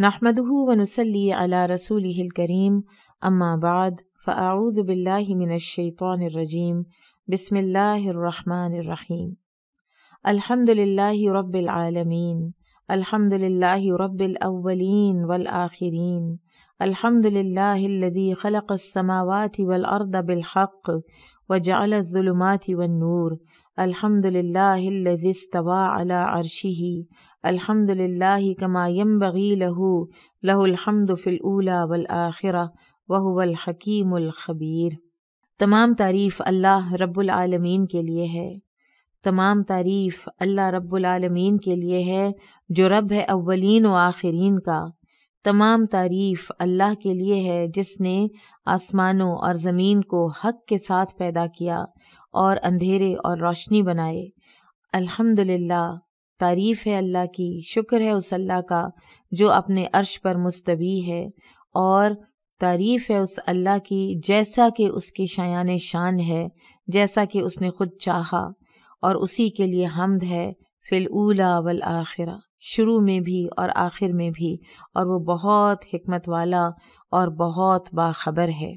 نحمده ونسلي على رسوله الكريم أما بعد فأعوذ بالله من الشيطان الرجيم بسم الله الرحمن الرحيم الحمد لله رب العالمين الحمد لله رب الأولين والآخرين الحمد لله الذي خلق السماوات والأرض بالحق وجعل الظلمات والنور الحمد لله الذي استوى على عرشه الحمد لله كما ينبغي له له الحمد في الأولى والآخرة वहुल हकीमुल खबीर तमाम तारीफ़ अल्लाह रब्लमीन के लिए है तमाम तारीफ़ अल्लाह रब्लमीन के लिए है जो रब है अव्वलिन व आखिरीन का तमाम तारीफ़ अल्लाह के लिए है जिसने आसमानों और ज़मीन को हक के साथ पैदा किया और अंधेरे और रोशनी बनाए अल्हम्दुलिल्लाह तारीफ़ है अल्लाह की शुक्र है उस अल्लाह का जो अपने अर्श पर मुस्तवी है और तारीफ़ है उस अल्लाह की जैसा कि उसके शायान शान है जैसा कि उसने खुद चाहा और उसी के लिए हमद है फ़िलूला वल आखिरा शुरू में भी और आखिर में भी और वो बहुत हमत वाला और बहुत बाखबर है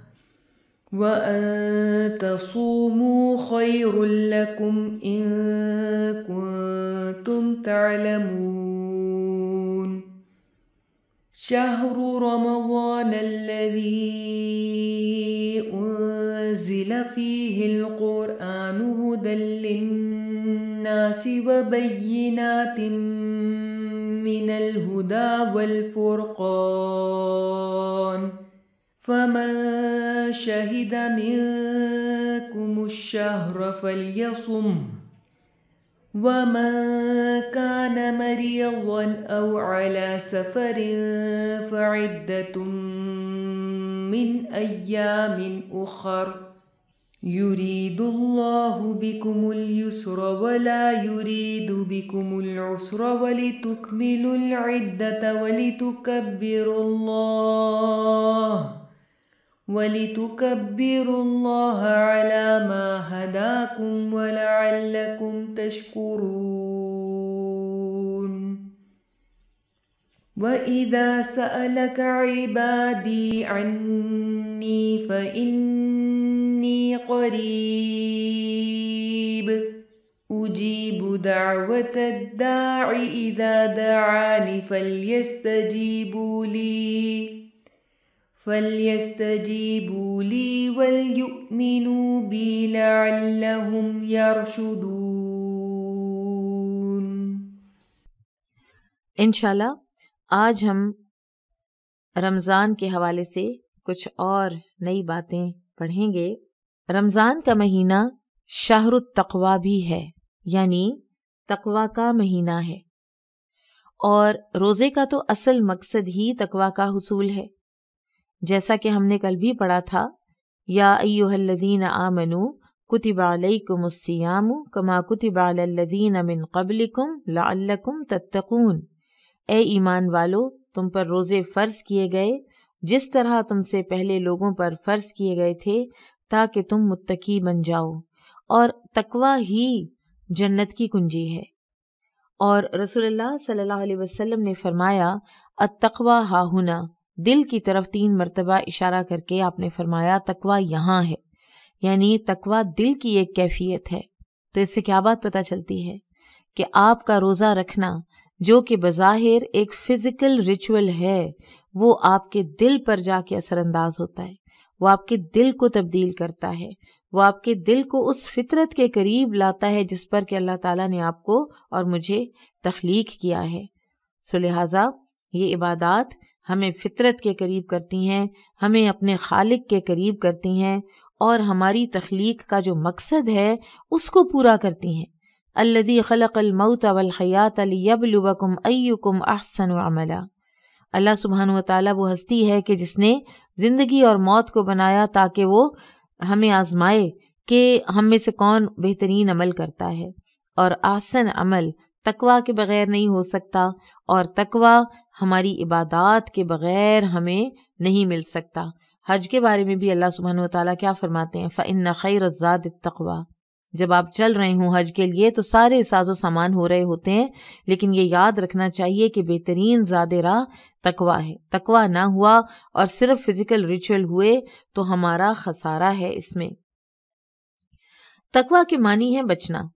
وأن تصوموا خير لكم إن كنتم تعلمون شهر رمضان الذي أنزل فيه القرآن هدى للناس وبينات من الهدى والفرقان فمن شهد منكم الشهر فليصم ومن كان مريضا أو على سفر فعدة من أيام أخر يريد الله بكم اليسر ولا يريد بكم العسر ولتكملوا العدة ولتكبروا الله ولتكبروا الله على ما هداكم ولعلكم تشكرون واذا سالك عبادي عني فاني قريب اجيب دعوه الداع اذا دعاني فليستجيبوا لي فليستجيبوا لي وليؤمنوا بي لعلهم يرشدون इनशाला आज हम रमज़ान के हवाले से कुछ और नई बातें पढ़ेंगे रमज़ान का महीना शाहर तकवा भी है यानी तकवा का महीना है और रोज़े का तो असल मकसद ही तकवा का हसूल है जैसा कि हमने कल भी पढ़ा था या अयुहल्लदीन आमनु कुतिबालकुमस्याम कमा कुतिबालदीन मिन कबलिकुम लाकुम तत्तकून ए ईमान वालो तुम पर रोज़े फ़र्ज़ किए गए जिस तरह तुमसे पहले लोगों पर फ़र्ज़ किए गए थे ताकि तुम मुत्तकी बन जाओ और तकवा ही जन्नत की कुंजी है और रसूलुल्लाह सल्लल्लाहु अलैहि वसल्लम ने फरमाया अतकवा हाहुना दिल की तरफ तीन मरतबा इशारा करके आपने फरमाया तकवा यहाँ है यानी तकवा दिल की एक कैफियत है तो इससे क्या बात पता चलती है कि आपका रोज़ा रखना जो कि बज़ाहिर एक फ़िज़िकल रिचुअल है वो आपके दिल पर जाके असरअंदाज होता है वो आपके दिल को तब्दील करता है वो आपके दिल को उस फितरत के करीब लाता है जिस पर कि अल्लाह ताला ने आपको और मुझे तख्लीक किया है सो लिहाजा ये इबादत हमें फितरत के करीब करती हैं हमें अपने खालिक के करीब करती हैं और हमारी तख्लीक का जो मकसद है उसको पूरा करती हैं अल्लदी खलक अलमौत वलखयात अलियबलुबकुम अयुकुम अहसन अमला अल्लाह सुबहान व वो हस्ती है कि जिसने ज़िंदगी और मौत को बनाया ताकि वो हमें आजमाए कि हम में से कौन बेहतरीन अमल करता है और आसन अमल तकवा के बग़ैर नहीं हो सकता और तकवा हमारी इबादत के बग़ैर हमें नहीं मिल सकता हज के बारे में भी अल्लाह सुबहान ताली क्या फरमाते हैं फ़िन खैर ज़ाद तकवा जब आप चल रहे हों हज के लिए तो सारे साजो सामान हो रहे होते हैं लेकिन ये याद रखना चाहिए कि बेहतरीन ज़्यादा राह तकवा है तकवा ना हुआ और सिर्फ फिज़िकल रिचुअल हुए तो हमारा खसारा है इसमें तकवा के मानी है बचना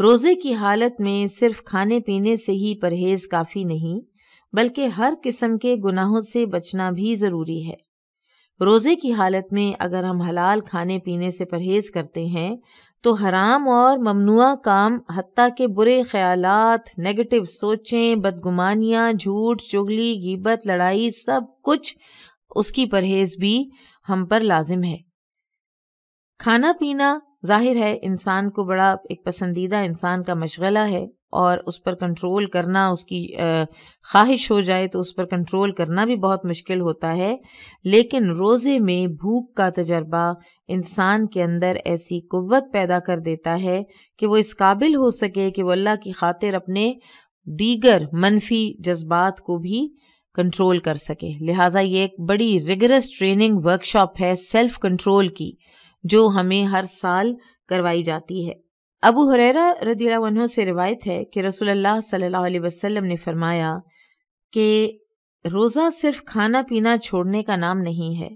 रोज़े की हालत में सिर्फ खाने पीने से ही परहेज काफ़ी नहीं बल्कि हर किस्म के गुनाहों से बचना भी ज़रूरी है रोज़े की हालत में अगर हम हलाल खाने पीने से परहेज़ करते हैं तो हराम और ममनुआ काम हती के बुरे ख्याल नेगेटिव सोचें बदगुमानियाँ झूठ चुगली गिबत लड़ाई सब कुछ उसकी परहेज़ भी हम पर लाजिम है खाना पीना जाहिर है इंसान को बड़ा एक पसंदीदा इंसान का मशगला है और उस पर कंट्रोल करना उसकी ख्वाहिश हो जाए तो उस पर कंट्रोल करना भी बहुत मुश्किल होता है लेकिन रोज़े में भूख का तजर्बा इंसान के अंदर ऐसी कुवत पैदा कर देता है कि वो इस काबिल हो सके कि वो अल्लाह की खातिर अपने दीगर मनफी जज्बात को भी कंट्रोल कर सके लिहाजा ये एक बड़ी रिगरस ट्रेनिंग वर्कशॉप है सेल्फ कंट्रोल की जो हमें हर साल करवाई जाती है अबू हुरैरा रदीला से रिवायत है कि रसूलुल्लाह सल्लल्लाहु अलैहि वसल्लम ने फरमाया कि रोज़ा सिर्फ खाना पीना छोड़ने का नाम नहीं है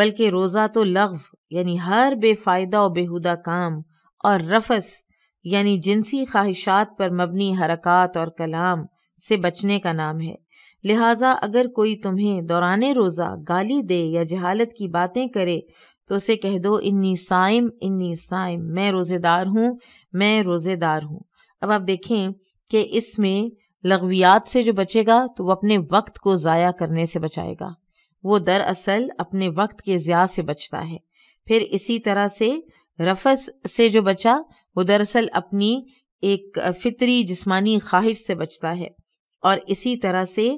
बल्कि रोज़ा तो लघव यानी हर बेफ़ायदा और बेहुदा काम और रफस यानी जिनसी ख्वाहिशात पर मबनी हरकत और कलाम से बचने का नाम है लिहाजा अगर कोई तुम्हें दौरान रोज़ा गाली दे या जहालत की बातें करे तो उसे कह दो इन्नी साइम इन्नी साइम मैं रोज़ेदार हूँ मैं रोज़ेदार हूँ अब आप देखें कि इसमें लगवियात से जो बचेगा तो वो अपने वक्त को ज़ाया करने से बचाएगा वो दरअसल अपने वक्त के ज़्या से बचता है फिर इसी तरह से रफत से जो बचा वो दरअसल अपनी एक फितरी जिस्मानी ख्वाहिश से बचता है और इसी तरह से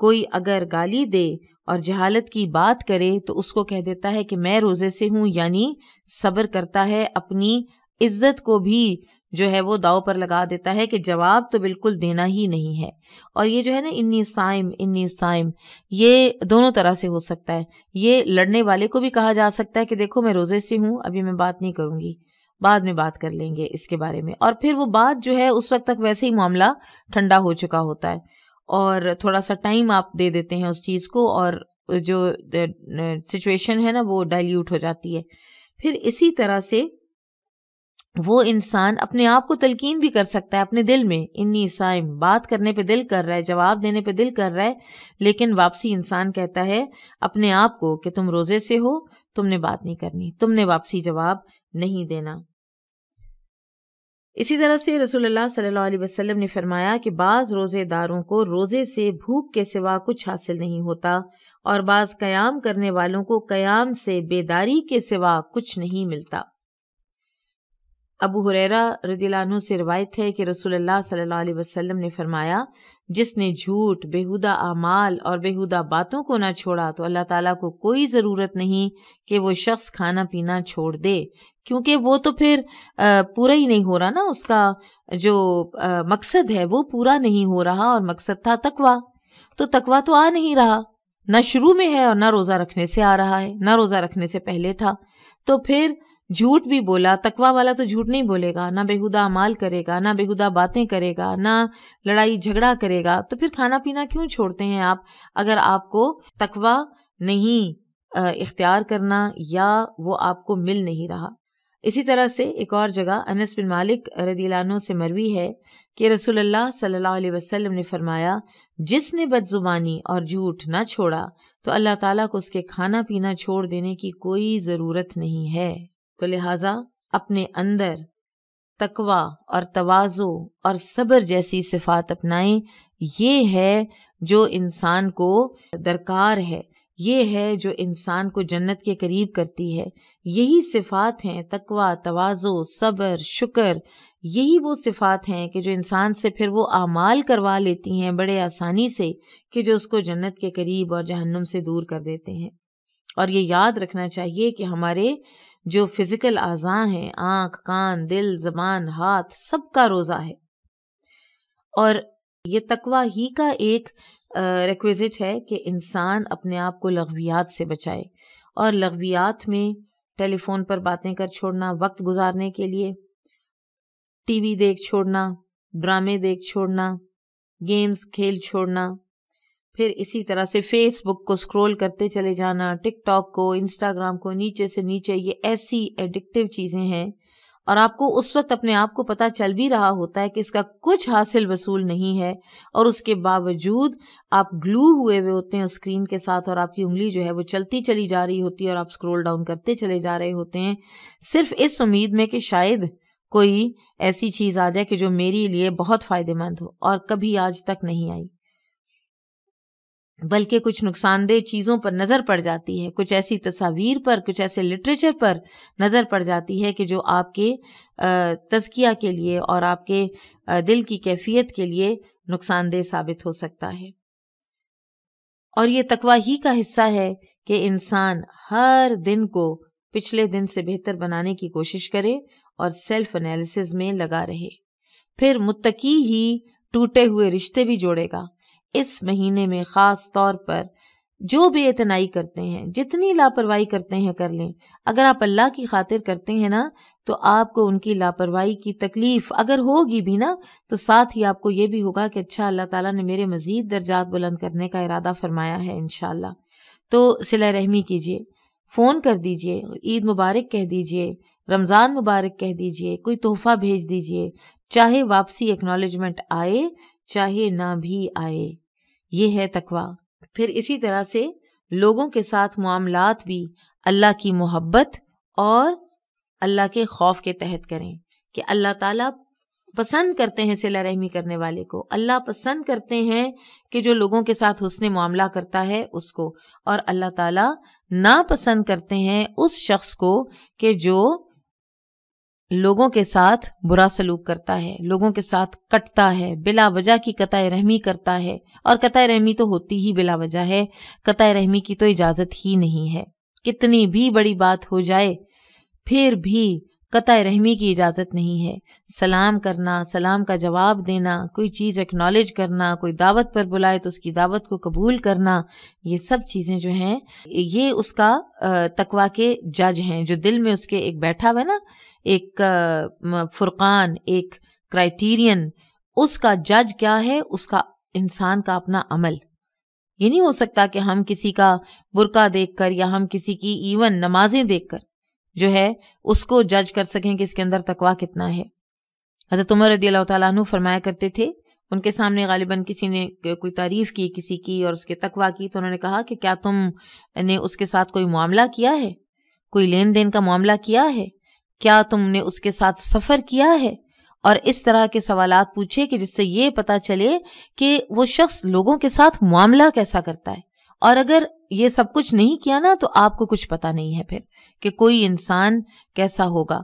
कोई अगर गाली दे और जहालत की बात करे तो उसको कह देता है कि मैं रोज़े से हूँ यानी सब्र करता है अपनी इज्जत को भी जो है वो दाव पर लगा देता है कि जवाब तो बिल्कुल देना ही नहीं है और ये जो है ना इन्नी साइम इन्नी साइम ये दोनों तरह से हो सकता है ये लड़ने वाले को भी कहा जा सकता है कि देखो मैं रोज़े से हूँ अभी मैं बात नहीं करूँगी बाद में बात कर लेंगे इसके बारे में और फिर वो बात जो है उस वक्त तक वैसे ही मामला ठंडा हो चुका होता है और थोड़ा सा टाइम आप दे देते हैं उस चीज़ को और जो सिचुएशन है ना वो डाइल्यूट हो जाती है फिर इसी तरह से वो इंसान अपने आप को तलकीन भी कर सकता है अपने दिल में इन्नी साइम बात करने पे दिल कर रहा है जवाब देने पे दिल कर रहा है लेकिन वापसी इंसान कहता है अपने आप को कि तुम रोज़े से हो तुमने बात नहीं करनी तुमने वापसी जवाब नहीं देना इसी तरह से रसोल्ला सल्ला ने फरमाया कि बाज़ रोज़ेदारों को रोज़े से भूख के सिवा कुछ हासिल नहीं होता और बाज़ क़याम करने वालों को क़याम से बेदारी के सिवा कुछ नहीं मिलता अबू हुररा रदीलानु से रवायत है कि रसूलुल्लाह सल्लल्लाहु अलैहि वसल्लम ने फरमाया जिसने झूठ बेहुदा आमाल और बेहुदा बातों को ना छोड़ा तो अल्लाह ताला को कोई ज़रूरत नहीं कि वो शख्स खाना पीना छोड़ दे क्योंकि वो तो फिर पूरा ही नहीं हो रहा ना उसका जो मकसद है वो पूरा नहीं हो रहा और मकसद था तकवा तो तकवा तो आ नहीं रहा ना शुरू में है और ना रोज़ा रखने से आ रहा है ना रोज़ा रखने से पहले था तो फिर झूठ भी बोला तकवा वाला तो झूठ नहीं बोलेगा ना बेहुदा अमाल करेगा ना बेहुदा बातें करेगा ना लड़ाई झगड़ा करेगा तो फिर खाना पीना क्यों छोड़ते हैं आप अगर आपको तकवा नहीं इख्तियार करना या वो आपको मिल नहीं रहा इसी तरह से एक और जगह अनस बिन मालिक रदीलानों से मरवी है कि रसोल्ला सल्ला वसलम ने फरमाया जिसने बदजुबानी और झूठ ना छोड़ा तो अल्लाह ताला को उसके खाना पीना छोड़ देने की कोई ज़रूरत नहीं है तो लिहाजा अपने अंदर तकवा और तवाज़ो और सब्र जैसी सिफात अपनाएं ये है जो इंसान को दरकार है ये है जो इंसान को जन्नत के करीब करती है यही सिफात हैं तकवा तवाज़ो सब्र शुक्र यही वो सिफात हैं कि जो इंसान से फिर वो आमाल करवा लेती हैं बड़े आसानी से कि जो उसको जन्नत के करीब और जहन्नुम से दूर कर देते हैं और ये याद रखना चाहिए कि हमारे जो फिजिकल आज़ा हैं आंख कान दिल जबान हाथ सबका रोज़ा है और ये तकवा ही का एक रिक्विज़िट है कि इंसान अपने आप को लगवियात से बचाए और लगवियात में टेलीफोन पर बातें कर छोड़ना वक्त गुजारने के लिए टीवी देख छोड़ना ड्रामे देख छोड़ना गेम्स खेल छोड़ना फिर इसी तरह से फेसबुक को स्क्रॉल करते चले जाना टिकटॉक को इंस्टाग्राम को नीचे से नीचे ये ऐसी एडिक्टिव चीज़ें हैं और आपको उस वक्त अपने आप को पता चल भी रहा होता है कि इसका कुछ हासिल वसूल नहीं है और उसके बावजूद आप ग्लू हुए हुए होते हैं उस स्क्रीन के साथ और आपकी उंगली जो है वो चलती चली जा रही होती है और आप स्क्रोल डाउन करते चले जा रहे होते हैं सिर्फ इस उम्मीद में कि शायद कोई ऐसी चीज़ आ जाए कि जो मेरे लिए बहुत फ़ायदेमंद हो और कभी आज तक नहीं आई बल्कि कुछ नुकसानदेह चीज़ों पर नज़र पड़ जाती है कुछ ऐसी तस्वीर पर कुछ ऐसे लिटरेचर पर नज़र पड़ जाती है कि जो आपके तजकिया के लिए और आपके दिल की कैफियत के लिए नुकसानदेह साबित हो सकता है और ये तकवा ही का हिस्सा है कि इंसान हर दिन को पिछले दिन से बेहतर बनाने की कोशिश करे और सेल्फ एनालिसिस में लगा रहे फिर मुत्तकी ही टूटे हुए रिश्ते भी जोड़ेगा इस महीने में ख़ास तौर पर जो बेतनाई करते हैं जितनी लापरवाही करते हैं कर लें अगर आप अल्लाह की खातिर करते हैं ना तो आपको उनकी लापरवाही की तकलीफ़ अगर होगी भी ना तो साथ ही आपको ये भी होगा कि अच्छा अल्लाह ताला ने मेरे मज़ीद दर्जात बुलंद करने का इरादा फरमाया है इन तो सिला रहमी कीजिए फ़ोन कर दीजिए ईद मुबारक कह दीजिए रमज़ान मुबारक कह दीजिए कोई तोहफ़ा भेज दीजिए चाहे वापसी एक्नॉलेजमेंट आए चाहे ना भी आए ये है तकवा फिर इसी तरह से लोगों के साथ मामलात भी अल्लाह की मोहब्बत और अल्लाह के खौफ के तहत करें कि अल्लाह ताला पसंद करते हैं सिला रहमी करने वाले को अल्लाह पसंद करते हैं कि जो लोगों के साथ हुसन मामला करता है उसको और अल्लाह ताला ना पसंद करते हैं उस शख्स को कि जो लोगों के साथ बुरा सलूक करता है लोगों के साथ कटता है बिला वजह की कतः रहमी करता है और कतः रहमी तो होती ही बिला वजह है कतः रहमी की तो इजाज़त ही नहीं है कितनी भी बड़ी बात हो जाए फिर भी कत रहमी की इजाज़त नहीं है सलाम करना सलाम का जवाब देना कोई चीज़ एक्नॉलेज करना कोई दावत पर बुलाए तो उसकी दावत को कबूल करना ये सब चीज़ें जो हैं ये उसका तकवा के जज हैं जो दिल में उसके एक बैठा हुआ ना एक फुरकान एक क्राइटीरियन उसका जज क्या है उसका इंसान का अपना अमल ये नहीं हो सकता कि हम किसी का बुरका देखकर या हम किसी की इवन नमाजें देखकर जो है उसको जज कर सकें कि इसके अंदर तकवा कितना है हज़रत उमर रदी अल्लाह तु फरमाया करते थे उनके सामने गालिबा किसी ने कोई तारीफ़ की किसी की और उसके तकवा की तो उन्होंने कहा कि क्या तुम ने उसके साथ कोई मामला किया है कोई लेन देन का मामला किया है क्या तुमने उसके साथ सफ़र किया है और इस तरह के सवाल पूछे कि जिससे ये पता चले कि वो शख्स लोगों के साथ मामला कैसा करता है और अगर ये सब कुछ नहीं किया ना तो आपको कुछ पता नहीं है फिर कि कोई इंसान कैसा होगा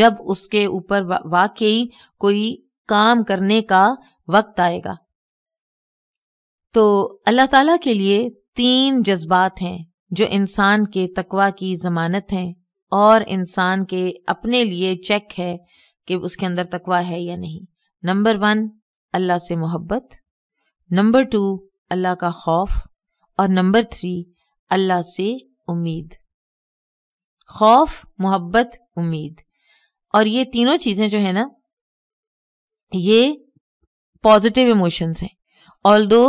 जब उसके ऊपर वाकई कोई काम करने का वक्त आएगा तो अल्लाह ताला के लिए तीन जज्बात हैं जो इंसान के तकवा की ज़मानत हैं और इंसान के अपने लिए चेक है कि उसके अंदर तकवा है या नहीं नंबर वन अल्लाह से मोहब्बत नंबर टू अल्लाह का खौफ और नंबर थ्री अल्लाह से उम्मीद खौफ मोहब्बत उम्मीद और ये तीनों चीज़ें जो है ना ये पॉजिटिव इमोशंस हैं ऑल दो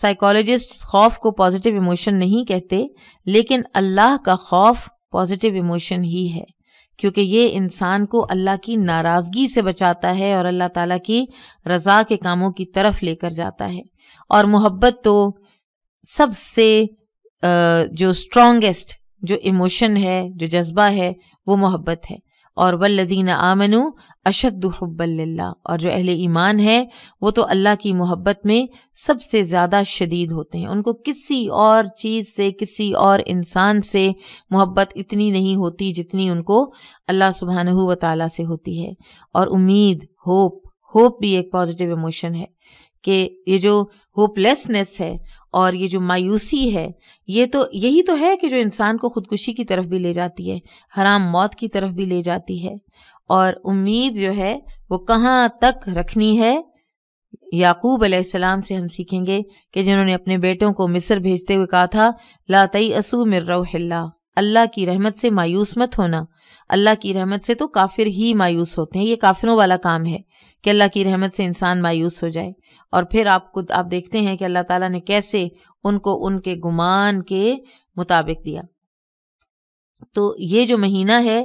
साइकोलॉजिस्ट खौफ को पॉजिटिव इमोशन नहीं कहते लेकिन अल्लाह का खौफ पॉजिटिव इमोशन ही है क्योंकि ये इंसान को अल्लाह की नाराज़गी से बचाता है और अल्लाह ताला की रज़ा के कामों की तरफ लेकर जाता है और मोहब्बत तो सबसे जो स्ट्रोंगेस्ट जो इमोशन है जो जज्बा है वो मोहब्बत है और वल्लदीन आमनु अशद हब्बल्ला और जो अहले ईमान है वो तो अल्लाह की मोहब्बत में सबसे ज़्यादा शदीद होते हैं उनको किसी और चीज़ से किसी और इंसान से मोहब्बत इतनी नहीं होती जितनी उनको अल्लाह सुबहान व ताली से होती है और उम्मीद होप होप भी एक पॉजिटिव इमोशन है कि ये जो होपलेसनेस है और ये जो मायूसी है ये तो यही तो है कि जो इंसान को ख़ुदकुशी की तरफ भी ले जाती है हराम मौत की तरफ भी ले जाती है और उम्मीद जो है वो कहाँ तक रखनी है याकूब अलैहिस्सलाम से हम सीखेंगे कि जिन्होंने अपने बेटों को मिस्र भेजते हुए कहा था लातई असू मिर्रहिल्ला अल्लाह की रहमत से मायूस मत होना अल्लाह की रहमत से तो काफिर ही मायूस होते हैं ये काफिरों वाला काम है कि अल्लाह की रहमत से इंसान मायूस हो जाए और फिर आप खुद आप देखते हैं कि अल्लाह ताला ने कैसे उनको उनके गुमान के मुताबिक दिया तो ये जो महीना है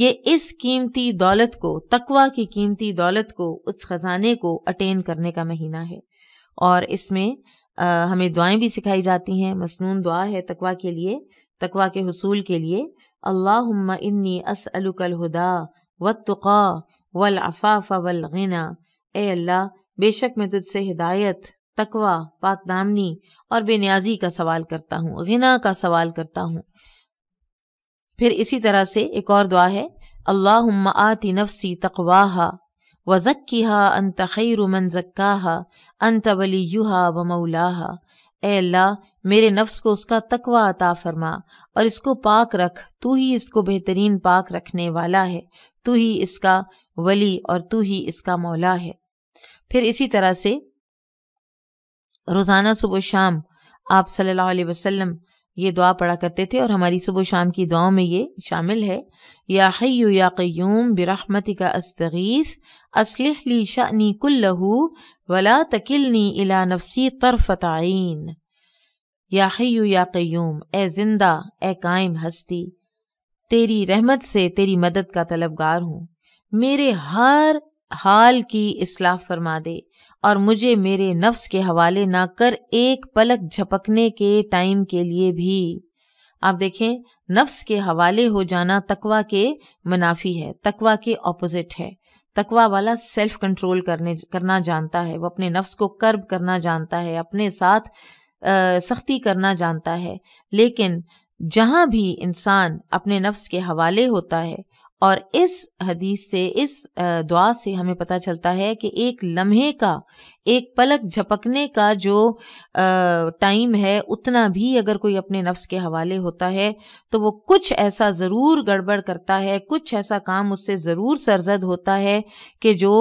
ये इस कीमती दौलत को तकवा की कीमती दौलत को उस खजाने को अटेन करने का महीना है और इसमें आ, हमें दुआएं भी सिखाई जाती हैं मसनून दुआ है तकवा के लिए तकवा के हसूल के लिए अल्लाह इन्नी असअलकलहुदा व तुक़ा वल अफ़ाफ़ ए अल्लाह बेशक मैं तुझसे हिदायत तकवा पाक दामनी और बेनियाजी का सवाल करता हूँ गना का सवाल करता हूँ फिर इसी तरह से एक और दुआ है अल्लाह आति नफसी तकवाहा व जक्की हा अंत तखैर मन जक्का अंत वली व मौलाहा अल्लाह मेरे नफ्स को उसका तकवा अता फरमा और इसको पाक रख तू ही इसको बेहतरीन पाक रखने वाला है तू ही इसका वली और तू ही इसका मौला है फिर इसी तरह से रोज़ाना सुबह शाम आप सल्लल्लाहु अलैहि वसल्लम ये दुआ पढ़ा करते थे और हमारी सुबह शाम की दुआओं में ये शामिल है या हय्यु या क़य्यूम बिरहमति का अस्तगीस असलहली ली शानी कुल्लहू वला तकिलनी इला नफसी तरफत आइन या हयू या क्यूम ए जिंदा ए कायम हस्ती तेरी रहमत से तेरी मदद का तलबगार हूँ मेरे हर हाल की इसलाह फरमा दे और मुझे मेरे नफ्स के हवाले ना कर एक पलक झपकने के टाइम के लिए भी आप देखें नफ्स के हवाले हो जाना तकवा के मुनाफी है तकवा के ऑपोजिट है तकवा वाला सेल्फ कंट्रोल करने करना जानता है वो अपने नफ्स को कर्ब करना जानता है अपने साथ आ, सख्ती करना जानता है लेकिन जहाँ भी इंसान अपने नफ्स के हवाले होता है और इस हदीस से इस दुआ से हमें पता चलता है कि एक लम्हे का एक पलक झपकने का जो टाइम है उतना भी अगर कोई अपने नफ्स के हवाले होता है तो वो कुछ ऐसा ज़रूर गड़बड़ करता है कुछ ऐसा काम उससे ज़रूर सरजद होता है कि जो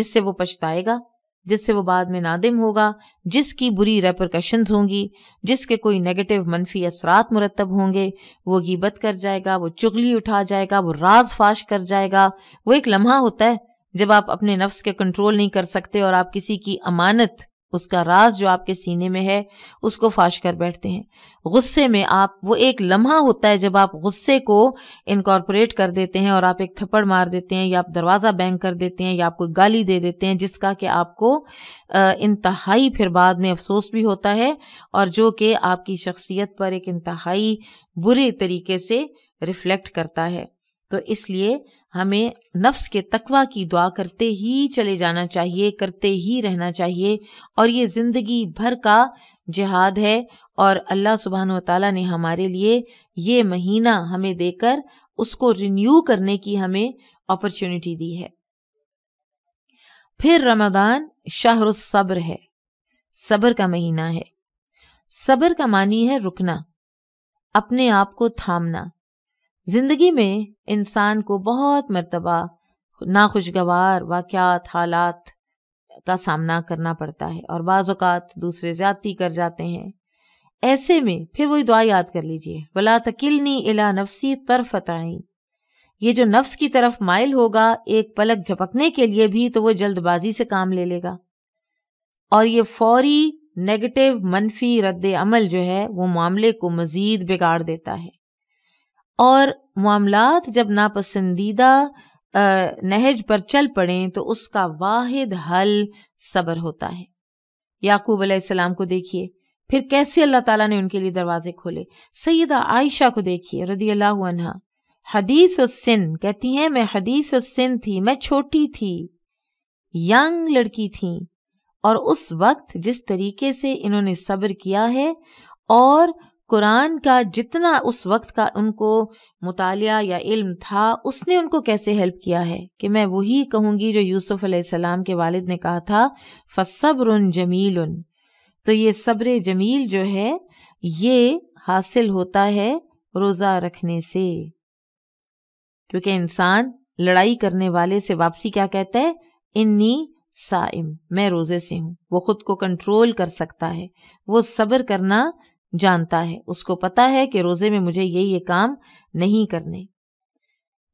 जिससे वो पछताएगा जिससे वो बाद में नादिम होगा जिसकी बुरी रेपरकशन होंगी जिसके कोई नेगेटिव मनफी असरात मुरतब होंगे वो गिबत कर जाएगा वो चुगली उठा जाएगा वो राज फाश कर जाएगा वो एक लम्हा होता है जब आप अपने नफ्स के कंट्रोल नहीं कर सकते और आप किसी की अमानत उसका राज जो आपके सीने में है उसको फाश कर बैठते हैं गुस्से में आप वो एक लम्हा होता है जब आप गुस्से को इनकॉर्पोरेट कर देते हैं और आप एक थप्पड़ मार देते हैं या आप दरवाज़ा बैंक कर देते हैं या आपको गाली दे देते हैं जिसका कि आपको इंतहाई फिर बाद में अफसोस भी होता है और जो कि आपकी शख्सियत पर एक इंतहाई बुरे तरीके से रिफ्लेक्ट करता है तो इसलिए हमें नफ्स के तकवा की दुआ करते ही चले जाना चाहिए करते ही रहना चाहिए और ये ज़िंदगी भर का जिहाद है और अल्लाह सुबहान तला ने हमारे लिए ये महीना हमें देकर उसको रिन्यू करने की हमें अपॉर्चुनिटी दी है फिर रमदान शाहर सब्र है सब्र का महीना है सब्र का मानी है रुकना अपने आप को थामना ज़िंदगी में इंसान को बहुत मरतबा नाखुशगवार वाक़ात हालात का सामना करना पड़ता है और बाज़ात दूसरे ज़्यादती कर जाते हैं ऐसे में फिर वही दुआ याद कर लीजिए वला तकिलनी इला नफसी तरफ आईं ये जो नफ्स की तरफ माइल होगा एक पलक झपकने के लिए भी तो वो जल्दबाजी से काम ले लेगा और ये फौरी नेगेटिव मनफी रद्द अमल जो है वो मामले को मज़ीद बिगाड़ देता है और मामला जब नापसंदीदा नहज पर चल पड़े तो उसका वाहिद हल सबर होता है याकूब अलैहिस्सलाम को देखिए फिर कैसे अल्लाह ताला ने उनके लिए दरवाजे खोले सैदा आयशा को देखिए रदी अल्लाह हदीस और सिन कहती हैं मैं हदीस और सिन थी मैं छोटी थी यंग लड़की थी और उस वक्त जिस तरीके से इन्होंने सब्र किया है और कुरान का जितना उस वक्त का उनको मुताल या इल्म था उसने उनको कैसे हेल्प किया है कि मैं वही कहूँगी जो यूसुफ़ अलैहिस्सलाम के वालिद ने कहा था फ़सब्र जमील तो ये सब्र जमील जो है ये हासिल होता है रोज़ा रखने से क्योंकि इंसान लड़ाई करने वाले से वापसी क्या कहता है इन्नी साइम मैं रोज़े से हूँ वो ख़ुद को कंट्रोल कर सकता है वो सब्र करना जानता है उसको पता है कि रोज़े में मुझे ये ये काम नहीं करने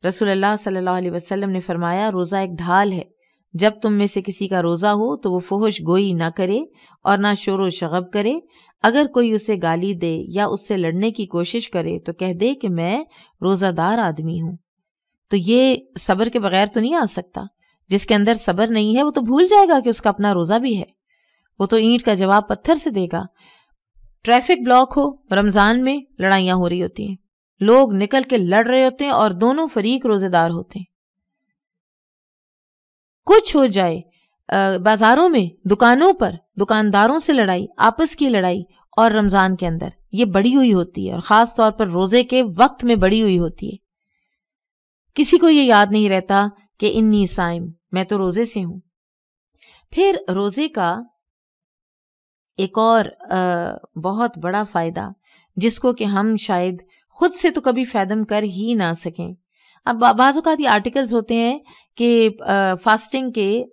रसूलुल्लाह सल्लल्लाहु अलैहि वसल्लम ने फरमाया रोज़ा एक ढाल है जब तुम में से किसी का रोज़ा हो तो वो फोहश गोई ना करे और ना शोर व शगब करे अगर कोई उसे गाली दे या उससे लड़ने की कोशिश करे तो कह दे कि मैं रोज़ादार आदमी हूँ तो ये सब्र के बगैर तो नहीं आ सकता जिसके अंदर सब्र नहीं है वो तो भूल जाएगा कि उसका अपना रोज़ा भी है वो तो ईंट का जवाब पत्थर से देगा ट्रैफिक ब्लॉक हो रमजान में लड़ाइयां हो रही होती हैं लोग निकल के लड़ रहे होते हैं और दोनों फरीक रोजेदार होते हैं कुछ हो जाए बाजारों में दुकानों पर दुकानदारों से लड़ाई आपस की लड़ाई और रमजान के अंदर ये बड़ी हुई होती है और खास तौर पर रोजे के वक्त में बड़ी हुई होती है किसी को ये याद नहीं रहता कि इन्नी साइम मैं तो रोजे से हूं फिर रोजे का एक और आ, बहुत बड़ा फ़ायदा जिसको कि हम शायद खुद से तो कभी फैदम कर ही ना सकें अब बाज़ात ये आर्टिकल्स होते हैं कि आ, फास्टिंग के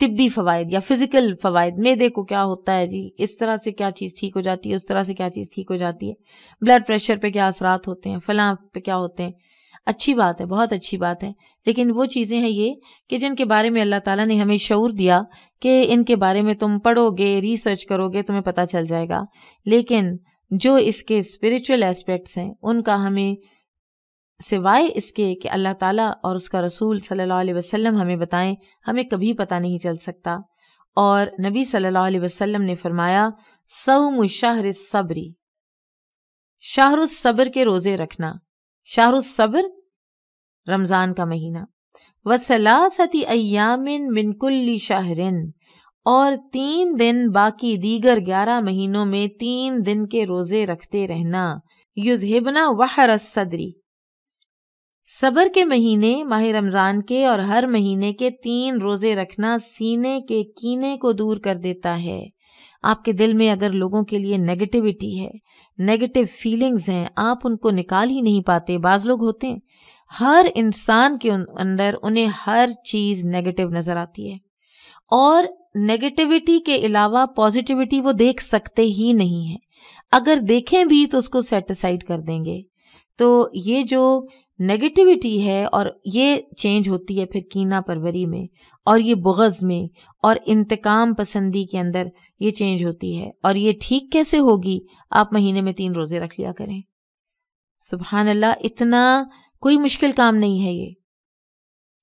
तिब्बी फ़वाद या फिज़िकल फ़वाद में को क्या होता है जी इस तरह से क्या चीज़ ठीक हो जाती है उस तरह से क्या चीज़ ठीक हो जाती है ब्लड प्रेशर पे क्या असरात होते हैं फलां पे क्या होते हैं अच्छी बात है बहुत अच्छी बात है लेकिन वो चीज़ें हैं ये कि जिनके बारे में अल्लाह ताला ने हमें शौर दिया कि इनके बारे में तुम पढ़ोगे रिसर्च करोगे तुम्हें पता चल जाएगा लेकिन जो इसके स्पिरिचुअल एस्पेक्ट्स हैं उनका हमें सिवाय इसके कि अल्लाह ताला और उसका रसूल सल्ला वसम हमें बताएं हमें कभी पता नहीं चल सकता और नबी सल्ला वसम ने फरमाया सऊम शाहर सब्री शाहरुस सब्र के रोज़े रखना शाहरुस सब्र रमज़ान का महीना वसलासती अयामिन मिनकुल्ली शाहरिन और तीन दिन बाकी दीगर ग्यारह महीनों में तीन दिन के रोज़े रखते रहना युजहिबना वहरस सदरी सबर के महीने माह रमज़ान के और हर महीने के तीन रोज़े रखना सीने के कीने को दूर कर देता है आपके दिल में अगर लोगों के लिए नेगेटिविटी है नेगेटिव फीलिंग्स हैं आप उनको निकाल ही नहीं पाते बाज लोग होते हैं हर इंसान के अंदर उन्हें हर चीज नेगेटिव नजर आती है और नेगेटिविटी के अलावा पॉजिटिविटी वो देख सकते ही नहीं है अगर देखें भी तो उसको सेटिसाइड कर देंगे तो ये जो नेगेटिविटी है और ये चेंज होती है फिर कीना परवरी में और ये बुगज़ में और इंतकाम पसंदी के अंदर ये चेंज होती है और ये ठीक कैसे होगी आप महीने में तीन रोज़े रख लिया करें सुबहानल्ला इतना कोई मुश्किल काम नहीं है ये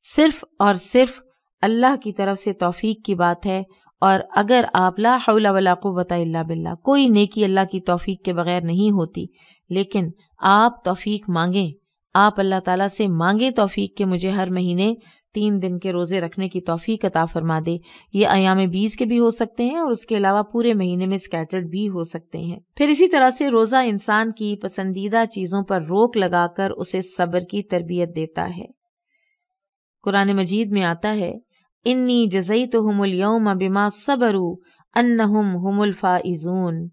सिर्फ और सिर्फ अल्लाह की तरफ से तौफीक की बात है और अगर आप ला हौलावलाक़ुबत बिल्ला कोई नेकी अल्लाह की तौफीक के बगैर नहीं होती लेकिन आप तौफीक मांगें आप अल्लाह ताला से मांगे तोफ़ी के मुझे हर महीने तीन दिन के रोज़े रखने की तोफ़ी अता फरमा दे ये अयाम बीस के भी हो सकते हैं और उसके अलावा पूरे महीने में स्कैटर्ड भी हो सकते हैं फिर इसी तरह से रोज़ा इंसान की पसंदीदा चीज़ों पर रोक लगाकर उसे सब्र की तरबियत देता है कुरान मजीद में आता है इन्नी जजई तो हमल बिमा सबरू अन्न हम फ़ाइजून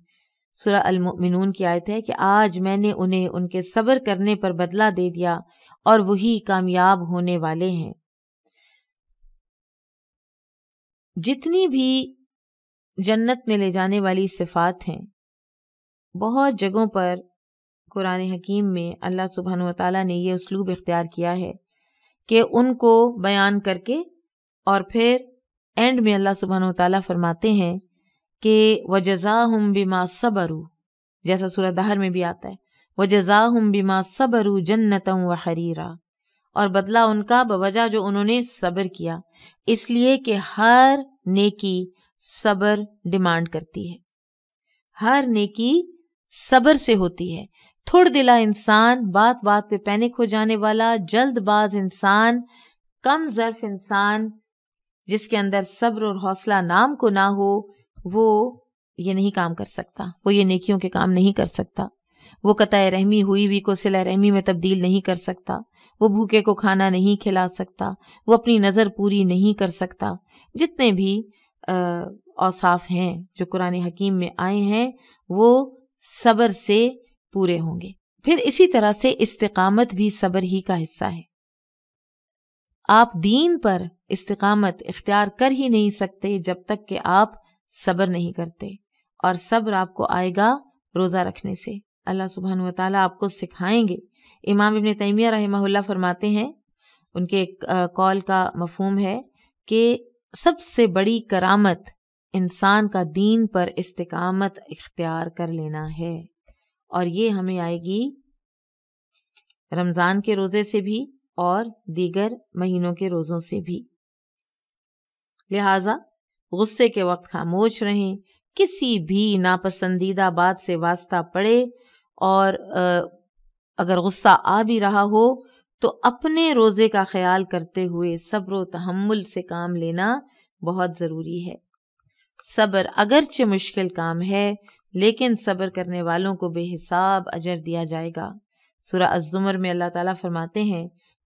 सुरा अलमिनून की आयत है कि आज मैंने उन्हें उनके सब्र करने पर बदला दे दिया और वही कामयाब होने वाले हैं जितनी भी जन्नत में ले जाने वाली सिफात हैं बहुत जगहों पर कुरान हकीम में अल्लाह सुबहान तला ने यह उसलूब इख्तियार किया है कि उनको बयान करके और फिर एंड में अल्लाह सुबहान तला फरमाते हैं कि व जजा हम बिमा सबरू जैसा सूरह दहर में भी आता है व जजा हम बिमा सबरू जन्नतम व हरीरा और बदला उनका बवजह जो उन्होंने सब्र किया इसलिए कि हर नेकी सब्र डिमांड करती है हर नेकी सब्र से होती है दिला इंसान बात बात पे पैनिक हो जाने वाला जल्दबाज इंसान कम जर्फ इंसान जिसके अंदर सब्र और हौसला नाम को ना हो वो ये नहीं काम कर सकता वो ये नेकियों के काम नहीं कर सकता वो कतः रहमी हुई भी को सिला रहमी में तब्दील नहीं कर सकता वो भूखे को खाना नहीं खिला सकता वो अपनी नज़र पूरी नहीं कर सकता जितने भी औसाफ हैं जो कुरान हकीम में आए हैं वो सब्र से पूरे होंगे फिर इसी तरह से इस्तकामत भी सब्र ही का हिस्सा है आप दीन पर इस्तकामत इख्तियार कर ही नहीं सकते जब तक कि आप सब्र नहीं करते और सब्र आपको आएगा रोज़ा रखने से अल्लाह सुबहान व आपको सिखाएंगे इमाम इबन तैमिया रही फरमाते हैं उनके एक कॉल का मफहम है कि सबसे बड़ी करामत इंसान का दीन पर इस्तकामत इख्तियार कर लेना है और ये हमें आएगी रमज़ान के रोज़े से भी और दीगर महीनों के रोज़ों से भी लिहाजा गुस्से के वक्त खामोश रहें किसी भी नापसंदीदा बात से वास्ता पड़े और अगर गुस्सा आ भी रहा हो तो अपने रोज़े का ख्याल करते हुए सब्र तहमुल से काम लेना बहुत ज़रूरी है सब्र अगरचे मुश्किल काम है लेकिन सब्र करने वालों को बेहिसाब अजर दिया जाएगा सुरा अजुमर में अल्लाह ताला फरमाते हैं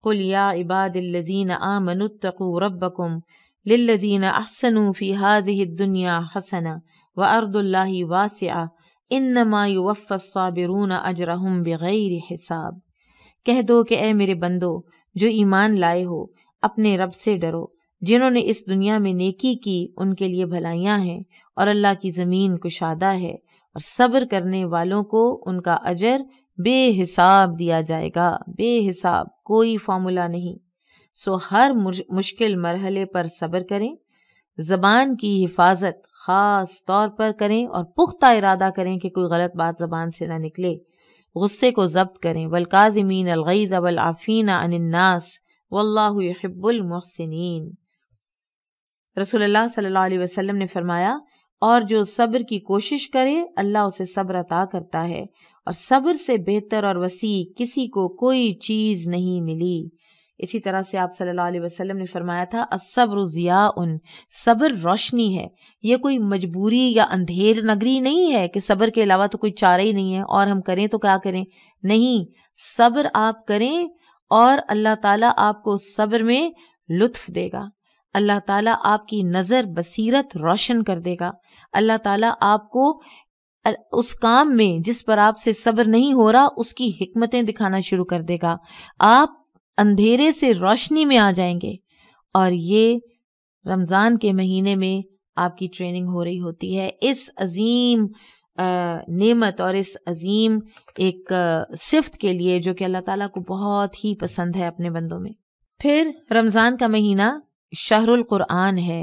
कुल या इबादिल्लदीन आमनुत्तकू रब्बकुम للذين أحسنوا في هذه الدنيا حسنة وأرض الله واسعة إنما يوفى الصابرون أجرهم بغير حساب कह दो कि ऐ मेरे बंदो जो ईमान लाए हो अपने रब से डरो जिन्होंने इस दुनिया में नेकी की उनके लिए भलाइयाँ हैं और अल्लाह की ज़मीन कुशादा है और सब्र करने वालों को उनका अजर बेहिसाब दिया जाएगा बेहिसाब कोई फार्मूला नहीं सो हर मुश्किल मरहले पर सब्र करें ज़बान की हिफाजत ख़ास तौर पर करें और पुख्ता इरादा करें कि कोई गलत बात ज़बान से ना निकले गुस्से को जब्त करें वलकाजमीन अलगैज़ वलाफ़ीन अनन्नास वल्लाबुलमसिन रसोल्ला सल्ला वसम ने फरमाया और जो सब्र की कोशिश करे अल्लाह उसे सब्र अता करता है और सब्र से बेहतर और वसी किसी को कोई चीज़ नहीं मिली इसी तरह से आप सल्लल्लाहु अलैहि वसल्लम ने फरमाया था असब्र ज़िया उन सब्र रोशनी है ये कोई मजबूरी या अंधेर नगरी नहीं है कि सब्र के अलावा तो कोई चारा ही नहीं है और हम करें तो क्या करें नहीं सब्र आप करें और अल्लाह ताला आपको सब्र में लुत्फ देगा अल्लाह ताला आपकी नज़र बसीरत रोशन कर देगा अल्लाह ताला आपको उस काम में जिस पर आपसे सब्र नहीं हो रहा उसकी हमतें दिखाना शुरू कर देगा आप अंधेरे से रोशनी में आ जाएंगे और ये रमज़ान के महीने में आपकी ट्रेनिंग हो रही होती है इस अजीम नेमत और इस अजीम एक सिफ्त के लिए जो कि अल्लाह ताला को बहुत ही पसंद है अपने बंदों में फिर रमज़ान का महीना शहरुल कुरान है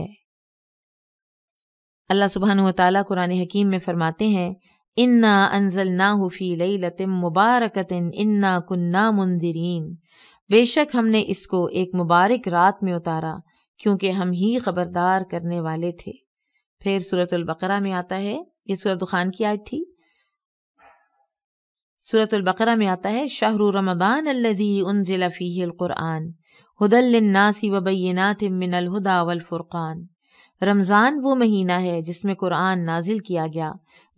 अल्लाह सुबहान तला कुरान हकीम में फरमाते हैं इन्ना अनजल ना हुफ़ी लई लतम मुबारकतिन इन्ना कुन्ना मुंदरीन बेशक हमने इसको एक मुबारक रात में उतारा क्योंकि हम ही खबरदार करने वाले थे फिर सूरत बकरा में आता है ये सूरत खान की आयत थी सूरत बकरा में आता है शाहरु रमदान अल्लजी अल्लदी उनजिला फ़ीहिल क़ुरआन मिनल हुदा वल फुरकान रमज़ान वो महीना है जिसमें कुरान नाजिल किया गया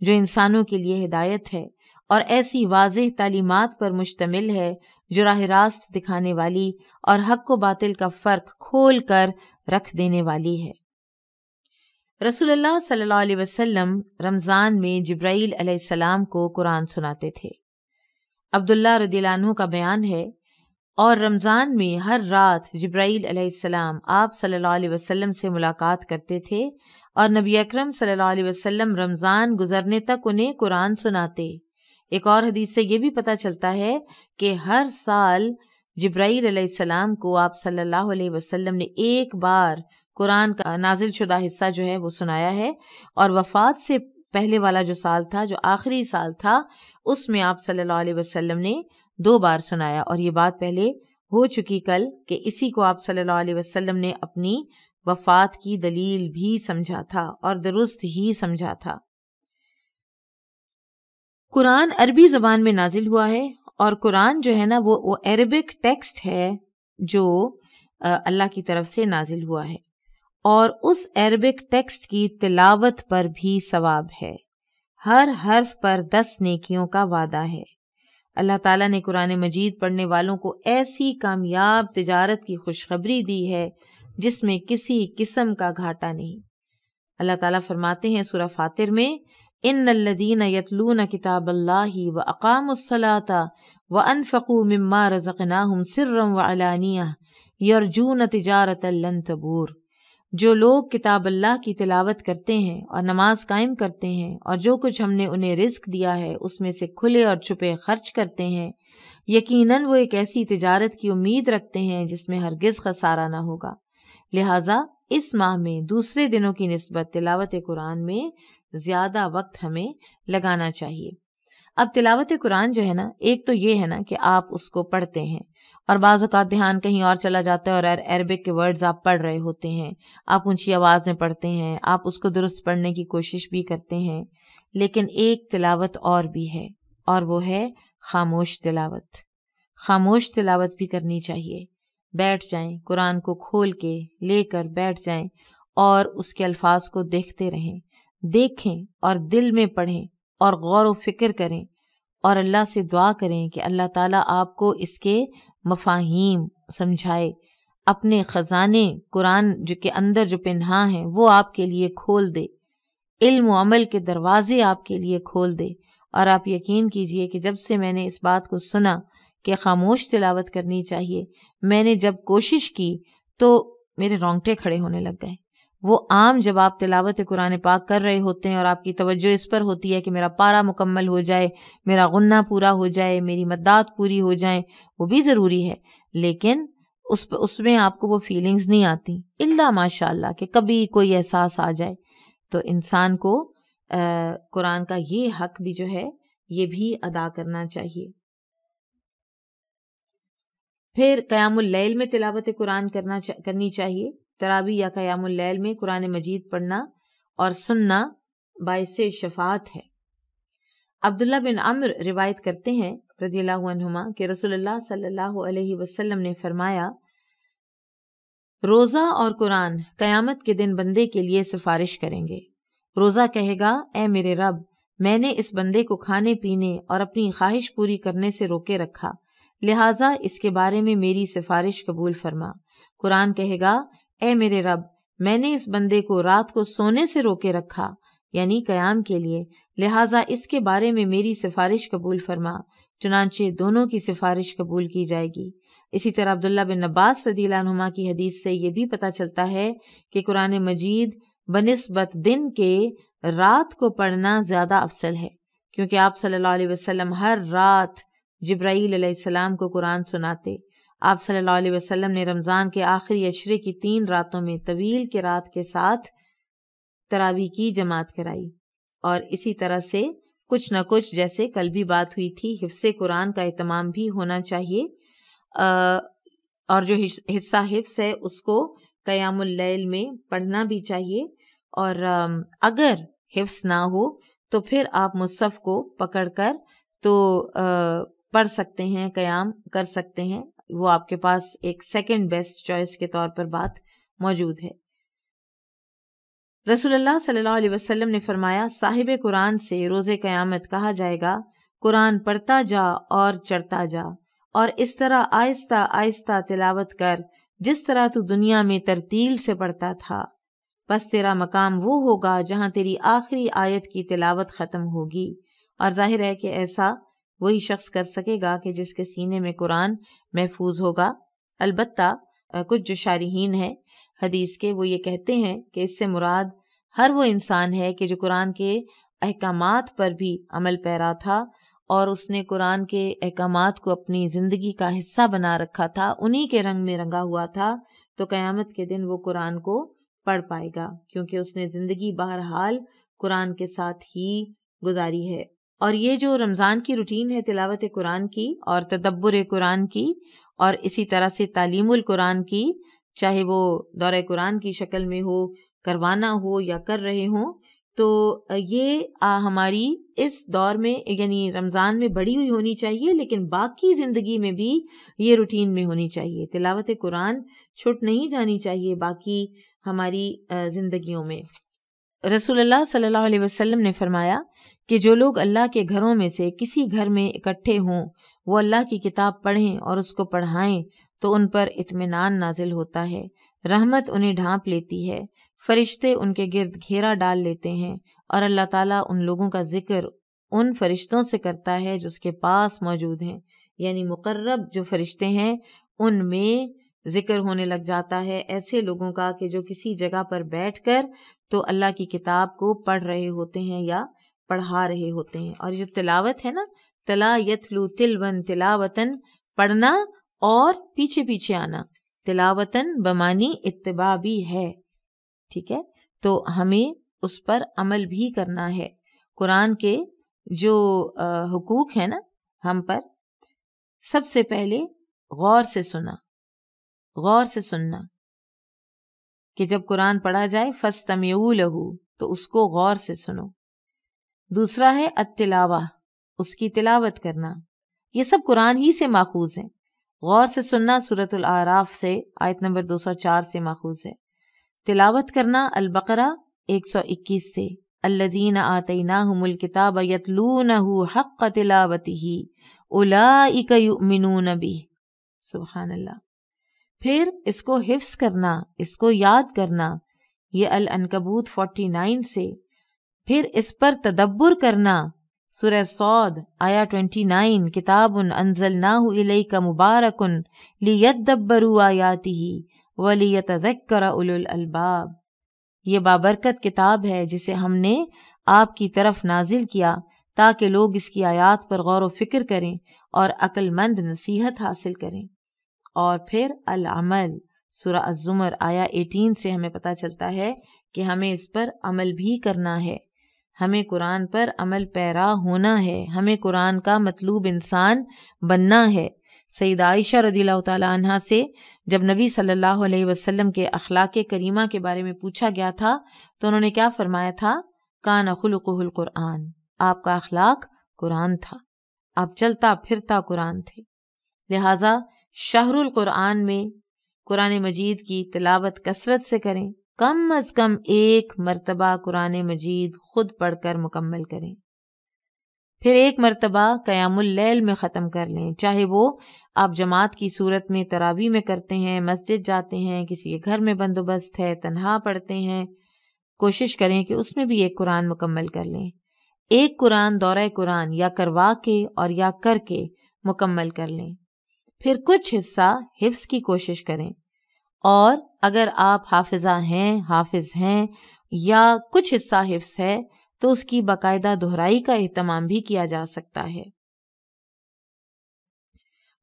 जो इंसानों के लिए हिदायत है और ऐसी वाज तालीमत पर मुश्तमिल है राह रास्त दिखाने वाली और हक को बातिल का फ़र्क खोल कर रख देने वाली है रसूलुल्लाह वसल्लम रमज़ान में जिब्राइल अलैहिस्सलाम को कुरान सुनाते थे अब्दुल्ला रदीलानू का बयान है और रमज़ान में हर रात जिब्राइल अलैहिस्सलाम आप सल्लल्लाहु अलैहि वसल्लम से मुलाकात करते थे और नबी अकरम सल्लल्लाहु अलैहि वसल्लम रमज़ान गुजरने तक उन्हें कुरान सुनाते एक और हदीस से ये भी पता चलता है कि हर साल जब्राईल को आप सल्लल्लाहु अलैहि वसल्लम ने एक बार कुरान का नाजिल शुदा हिस्सा जो है वो सुनाया है और वफात से पहले वाला जो साल था जो आखिरी साल था उसमें आप सल्लल्लाहु अलैहि वसल्लम ने दो बार सुनाया और ये बात पहले हो चुकी कल कि इसी को आप सल्लल्लाहु अलैहि वसल्लम ने अपनी वफात की दलील भी समझा था और दुरुस्त ही समझा था कुरान अरबी ज़बान में नाजिल हुआ है और कुरान जो है ना वो वो अरबिक टेक्स्ट है जो अल्लाह की तरफ से नाजिल हुआ है और उस अरबिक टेक्स्ट की तिलावत पर भी सवाब है हर हर्फ पर दस नेकियों का वादा है अल्लाह ताला ने कुरान मजीद पढ़ने वालों को ऐसी कामयाब तजारत की खुशखबरी दी है जिसमें किसी किस्म का घाटा नहीं अल्लाह ताला फरमाते हैं सूरा फातिर में इन लदीन यतलून किताब अल्लाह व अकामसलाता व अनफ़ू मम्मा रज़क़नाहम सिर्रम व अलानिया यरजून तजारत तबूर जो लोग किताब अल्लाह की तिलावत करते हैं और नमाज कायम करते हैं और जो कुछ हमने उन्हें रिस्क दिया है उसमें से खुले और छुपे खर्च करते हैं यकीनन वो एक ऐसी तजारत की उम्मीद रखते हैं जिसमें हरगिज खसारा ना होगा लिहाजा इस माह में दूसरे दिनों की नस्बत तिलावत कुरान में ज़्यादा वक्त हमें लगाना चाहिए अब तिलावत कुरान जो है ना एक तो ये है ना कि आप उसको पढ़ते हैं और बाज़ अवत ध्यान कहीं और चला जाता है और अरबिक के वर्ड्स आप पढ़ रहे होते हैं आप ऊंची आवाज़ में पढ़ते हैं आप उसको दुरुस्त पढ़ने की कोशिश भी करते हैं लेकिन एक तिलावत और भी है और वो है खामोश तिलावत खामोश तिलावत भी करनी चाहिए बैठ जाएं कुरान को खोल के लेकर बैठ जाएं और उसके अल्फाज को देखते रहें देखें और दिल में पढ़ें और गौर व फिक्र करें और अल्लाह से दुआ करें कि अल्लाह ताला आपको इसके मफाहिम समझाए अपने ख़जाने कुरान जो के अंदर जो पिन्हा हैं वो आपके लिए खोल दे इल्म अमल के दरवाज़े आपके लिए खोल दे और आप यकीन कीजिए कि जब से मैंने इस बात को सुना कि खामोश तिलावत करनी चाहिए मैंने जब कोशिश की तो मेरे रोंगटे खड़े होने लग गए वो आम जब आप तिलावत कुरान पाक कर रहे होते हैं और आपकी तवज्जो इस पर होती है कि मेरा पारा मुकम्मल हो जाए मेरा गुन्ना पूरा हो जाए मेरी मदात पूरी हो जाए वो भी ज़रूरी है लेकिन उस उसमें आपको वो फीलिंग्स नहीं आती इल्ला माशाल्लाह कि कभी कोई एहसास आ जाए तो इंसान को कुरान का ये हक भी जो है ये भी अदा करना चाहिए फिर क़यामुल्लैल में तिलावत कुरान करना चा, करनी चाहिए तरावी या कयामुल्लैल में कुरान मजीद पढ़ना और सुनना बायस शफात है अब्दुल्ला बिन अम्र रिवायत करते हैं रदील्हुमा के रसोल्ला सल्लल्लाहु अलैहि वसल्लम ने फरमाया रोज़ा और कुरान क़यामत के दिन बंदे के लिए सिफारिश करेंगे रोज़ा कहेगा ए मेरे रब मैंने इस बंदे को खाने पीने और अपनी ख्वाहिश पूरी करने से रोके रखा लिहाजा इसके बारे में मेरी सिफारिश कबूल फरमा कुरान कहेगा ए मेरे रब मैंने इस बंदे को रात को सोने से रोके रखा यानी कयाम के लिए लिहाजा इसके बारे में मेरी सिफारिश कबूल फरमा चुनाचे दोनों की सिफारिश कबूल की जाएगी इसी तरह अब्दुल्ला बिन अब्बास रदीलानुमा की हदीस से यह भी पता चलता है कि कुरान मजीद बनस्बत दिन के रात को पढ़ना ज़्यादा अफसल है क्योंकि आप सल्लल्लाहु अलैहि वसल्लम हर रात जब्राईल को कुरान सुनाते आप सल्लल्लाहु अलैहि वसल्लम ने रमज़ान के आखिरी अशरे की तीन रातों में तवील के रात के साथ तरावी की जमात कराई और इसी तरह से कुछ न कुछ जैसे कल भी बात हुई थी हिफ्स कुरान का अहतमाम भी होना चाहिए आ, और जो हिस्सा हिफ्स है उसको कयामुल्लैल में पढ़ना भी चाहिए और अगर हिफ्स ना हो तो फिर आप मुसफ़ को पकड़ कर तो आ, पढ़ सकते हैं कयाम कर सकते हैं वो आपके पास एक सेकंड बेस्ट चॉइस के तौर पर बात मौजूद है रसूलुल्लाह सल्लल्लाहु अलैहि वसल्लम ने फरमाया साहिब कुरान से रोज़े क़यामत कहा जाएगा कुरान पढ़ता जा और चढ़ता जा और इस तरह आहिस्ता आहिस्ता तिलावत कर जिस तरह तू दुनिया में तरतील से पढ़ता था बस तेरा मकाम वो होगा जहाँ तेरी आखिरी आयत की तिलावत ख़त्म होगी और जाहिर है कि ऐसा वही शख्स कर सकेगा कि जिसके सीने में कुरान महफूज होगा अलबत् कुछ जो शारहन है हदीस के वो ये कहते हैं कि इससे मुराद हर वो इंसान है कि जो कुरान के अहकाम पर भी अमल पैरा था और उसने कुरान के अहकाम को अपनी ज़िंदगी का हिस्सा बना रखा था उन्हीं के रंग में रंगा हुआ था तो क़यामत के दिन वो कुरान को पढ़ पाएगा क्योंकि उसने ज़िंदगी बहरहाल कुरान के साथ ही गुजारी है और ये जो रमज़ान की रूटीन है तिलावत कुरान की और तदब्बर कुरान की और इसी तरह से तालीमुल कुरान की चाहे वो दौर कुरान की शक्ल में हो करवाना हो या कर रहे हों तो ये आ, हमारी इस दौर में यानी रमज़ान में बड़ी हुई होनी चाहिए लेकिन बाकी ज़िंदगी में भी ये रूटीन में होनी चाहिए तिलावत कुरान छुट नहीं जानी चाहिए बाकी हमारी ज़िंदगियों में रसूलुल्लाह सल्लल्लाहु अलैहि वसल्लम ने फरमाया कि जो लोग अल्लाह के घरों में से किसी घर में इकट्ठे हों वो अल्लाह की किताब पढ़ें और उसको पढ़ाएं तो उन पर इत्मीनान नाजिल होता है रहमत उन्हें ढांप लेती है फरिश्ते उनके गिर्द घेरा डाल लेते हैं और अल्लाह ताला उन लोगों का जिक्र उन फरिश्तों से करता है जो उसके पास मौजूद हैं यानी मुकर्रब जो फरिश्ते हैं उनमें जिक्र होने लग जाता है ऐसे लोगों का कि जो किसी जगह पर बैठकर तो अल्लाह की किताब को पढ़ रहे होते हैं या पढ़ा रहे होते हैं और जो तिलावत है ना तला यथलू तिलवन तिलावतन पढ़ना और पीछे पीछे आना तिलावतन बमानी इतबा भी है ठीक है तो हमें उस पर अमल भी करना है कुरान के जो हकूक है ना हम पर सबसे पहले गौर से सुना गौर से सुनना कि जब कुरान पढ़ा जाए फस तमयू लहू तो उसको गौर से सुनो दूसरा है अतिलावा उसकी तिलावत करना ये सब कुरान ही से माखूज है गौर से सुनना सूरत आराफ से आयत नंबर 204 से माखूज है तिलावत करना अलबकरा 121 से अल्लदीन आतना किताब यतलून हक़ तिलावती उला इक मिनू नबी सुबहानल्ला फिर इसको हिफ्स करना इसको याद करना ये अल अनकबूत 49 से फिर इस पर तदब्बर करना सुर सौद आया 29 उन अनजल नाहई का मुबारकन लियदब्बरु आयाति ही वलियतकर अलबाब ये बाबरकत किताब है जिसे हमने आपकी तरफ नाजिल किया ताकि लोग इसकी आयात पर गौर व फिक्र करें और अक्लमंद नसीहत हासिल करें और फिर अल अमल सूरा अज़ुमर आया 18 से हमें पता चलता है कि हमें इस पर अमल भी करना है हमें कुरान पर अमल पैरा होना है हमें कुरान का मतलूब इंसान बनना है सईद आयशा रदील तहा से जब नबी सल्लल्लाहु अलैहि वसल्लम के अखलाक करीमा के बारे में पूछा गया था तो उन्होंने क्या फरमाया था कान अखुलकुल कुरान आपका अखलाक कुरान था आप चलता फिरता कुरान थे लिहाजा शाहरुल कुरान में कुरान मजीद की तलावत कसरत से करें कम अज कम एक मरतबा कुरान मजीद खुद पढ़कर मुकम्मल करें फिर एक मरतबा क़यामुल्लैल में ख़त्म कर लें चाहे वो आप जमात की सूरत में तरावी में करते हैं मस्जिद जाते हैं किसी के घर में बंदोबस्त है तनहा पढ़ते हैं कोशिश करें कि उसमें भी एक कुरान मुकम्मल कर लें एक कुरान दौरा कुरान या करवा के और या करके मुकम्मल कर लें फिर कुछ हिस्सा हिफ्स की कोशिश करें और अगर आप हाफिज़ा हैं हाफिज़ हैं या कुछ हिस्सा हिफ्स है तो उसकी बाकायदा दोहराई का अहतमाम भी किया जा सकता है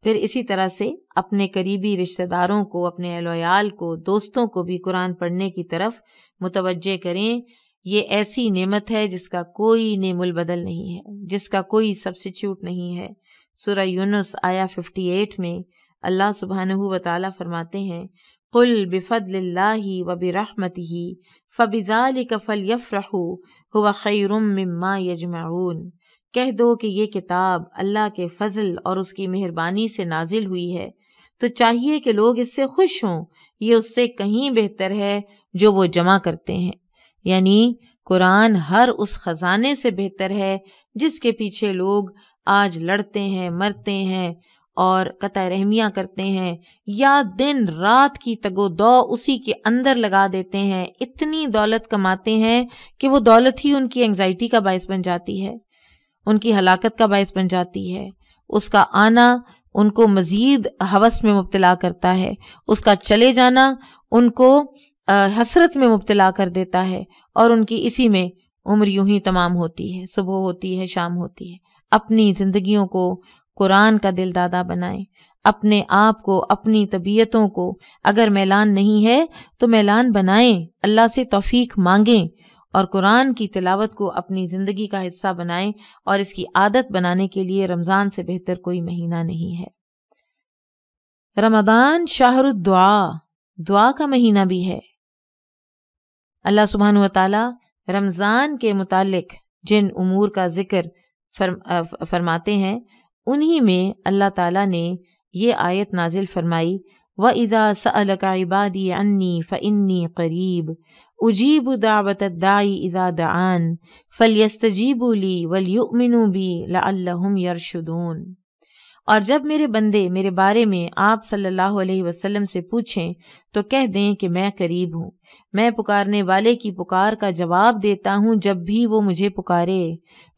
फिर इसी तरह से अपने करीबी रिश्तेदारों को अपने एलोयाल को दोस्तों को भी कुरान पढ़ने की तरफ मुतवजह करें ये ऐसी नेमत है जिसका कोई नेमुल बदल नहीं है जिसका कोई सब्सिट्यूट नहीं है सुरा यूनुस आया एट में अल्लाह सुबहान वाली फरमाते हैं कुल बिफ़ल व बिरहमत ही फ़बिज़ाल कफ़ल यफ़रहू हुआ खैरम मम्मा यजमाउन कह दो कि ये किताब अल्लाह के फजल और उसकी मेहरबानी से नाजिल हुई है तो चाहिए कि लोग इससे खुश हों ये उससे कहीं बेहतर है जो वो जमा करते हैं यानी कुरान हर उस ख़जाने से बेहतर है जिसके पीछे लोग आज लड़ते हैं मरते हैं और कत रहमियाँ करते हैं या दिन रात की तगो दौ उसी के अंदर लगा देते हैं इतनी दौलत कमाते हैं कि वो दौलत ही उनकी एंगजाइटी का बायस बन जाती है उनकी हलाकत का बायस बन जाती है उसका आना उनको मज़ीद हवस में मुबतला करता है उसका चले जाना उनको हसरत में मुबतला कर देता है और उनकी इसी में उम्र यूं ही तमाम होती है सुबह होती है शाम होती है अपनी जिंदगियों को कुरान का दिल दादा बनाएं अपने आप को अपनी तबीयतों को अगर मैलान नहीं है तो मैलान बनाएं अल्लाह से तौफीक मांगें और कुरान की तिलावत को अपनी ज़िंदगी का हिस्सा बनाएं और इसकी आदत बनाने के लिए रमज़ान से बेहतर कोई महीना नहीं है रमदान शाहरुद्दुआ दुआ का महीना भी है अल्लाह सुबहान ताला रमज़ान के मुतालिक जिन उमूर का जिक्र फर, फरमाते हैं उन्हीं में अल्लाह ताला ने ये आयत नाजिल फरमाई व इदा सलका इबादी अन्नी फ़न्नी करीब उजीब दावत दाई इदा दान फ़लयस्तजीबूली वलयुमिनु बी लम यरशुदून और जब मेरे बंदे मेरे बारे में आप सल्लल्लाहु अलैहि वसल्लम से पूछें तो कह दें कि मैं करीब हूँ मैं पुकारने वाले की पुकार का जवाब देता हूँ जब भी वो मुझे पुकारे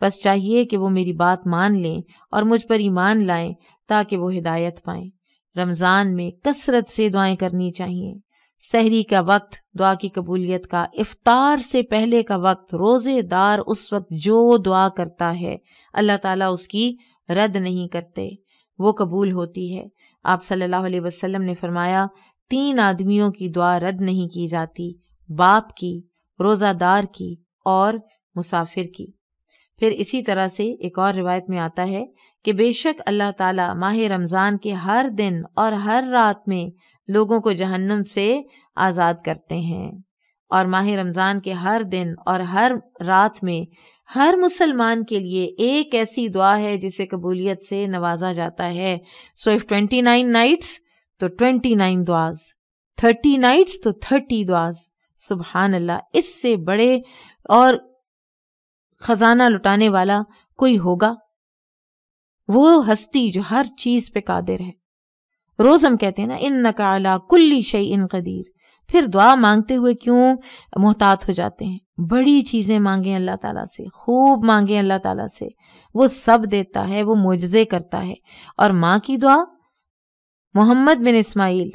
बस चाहिए कि वो मेरी बात मान लें और मुझ पर ईमान लाएं ताकि वो हिदायत पाएं रमज़ान में कसरत से दुआएं करनी चाहिए सहरी का वक्त दुआ की कबूलियत का इफ्तार से पहले का वक्त रोज़ेदार उस वक्त जो दुआ करता है अल्लाह ताला उसकी रद्द नहीं करते वो कबूल होती है आप सल्लल्लाहु अलैहि वसल्लम ने फरमाया तीन आदमियों की दुआ रद्द नहीं की जाती बाप की रोज़ादार की और मुसाफिर की फिर इसी तरह से एक और रिवायत में आता है कि बेशक अल्लाह ताला माह रमज़ान के हर दिन और हर रात में लोगों को जहन्नम से आज़ाद करते हैं और माह रमज़ान के हर दिन और हर रात में हर मुसलमान के लिए एक ऐसी दुआ है जिसे कबूलियत से नवाजा जाता है so if twenty nine nights तो ट्वेंटी नाइन दुआज थर्टी नाइट्स तो थर्टी दुआज सुबहान अल्लाह इससे बड़े और खजाना लुटाने वाला कोई होगा वो हस्ती जो हर चीज पे कादिर है रोज हम कहते हैं ना इन नकाला कुल्ली शई इन कदीर फिर दुआ मांगते हुए क्यों मोहतात हो जाते हैं बड़ी चीज़ें मांगें अल्लाह ताला से खूब मांगें अल्लाह ताला से वो सब देता है वो मुजज़े करता है और माँ की दुआ मोहम्मद बिन इस्माइल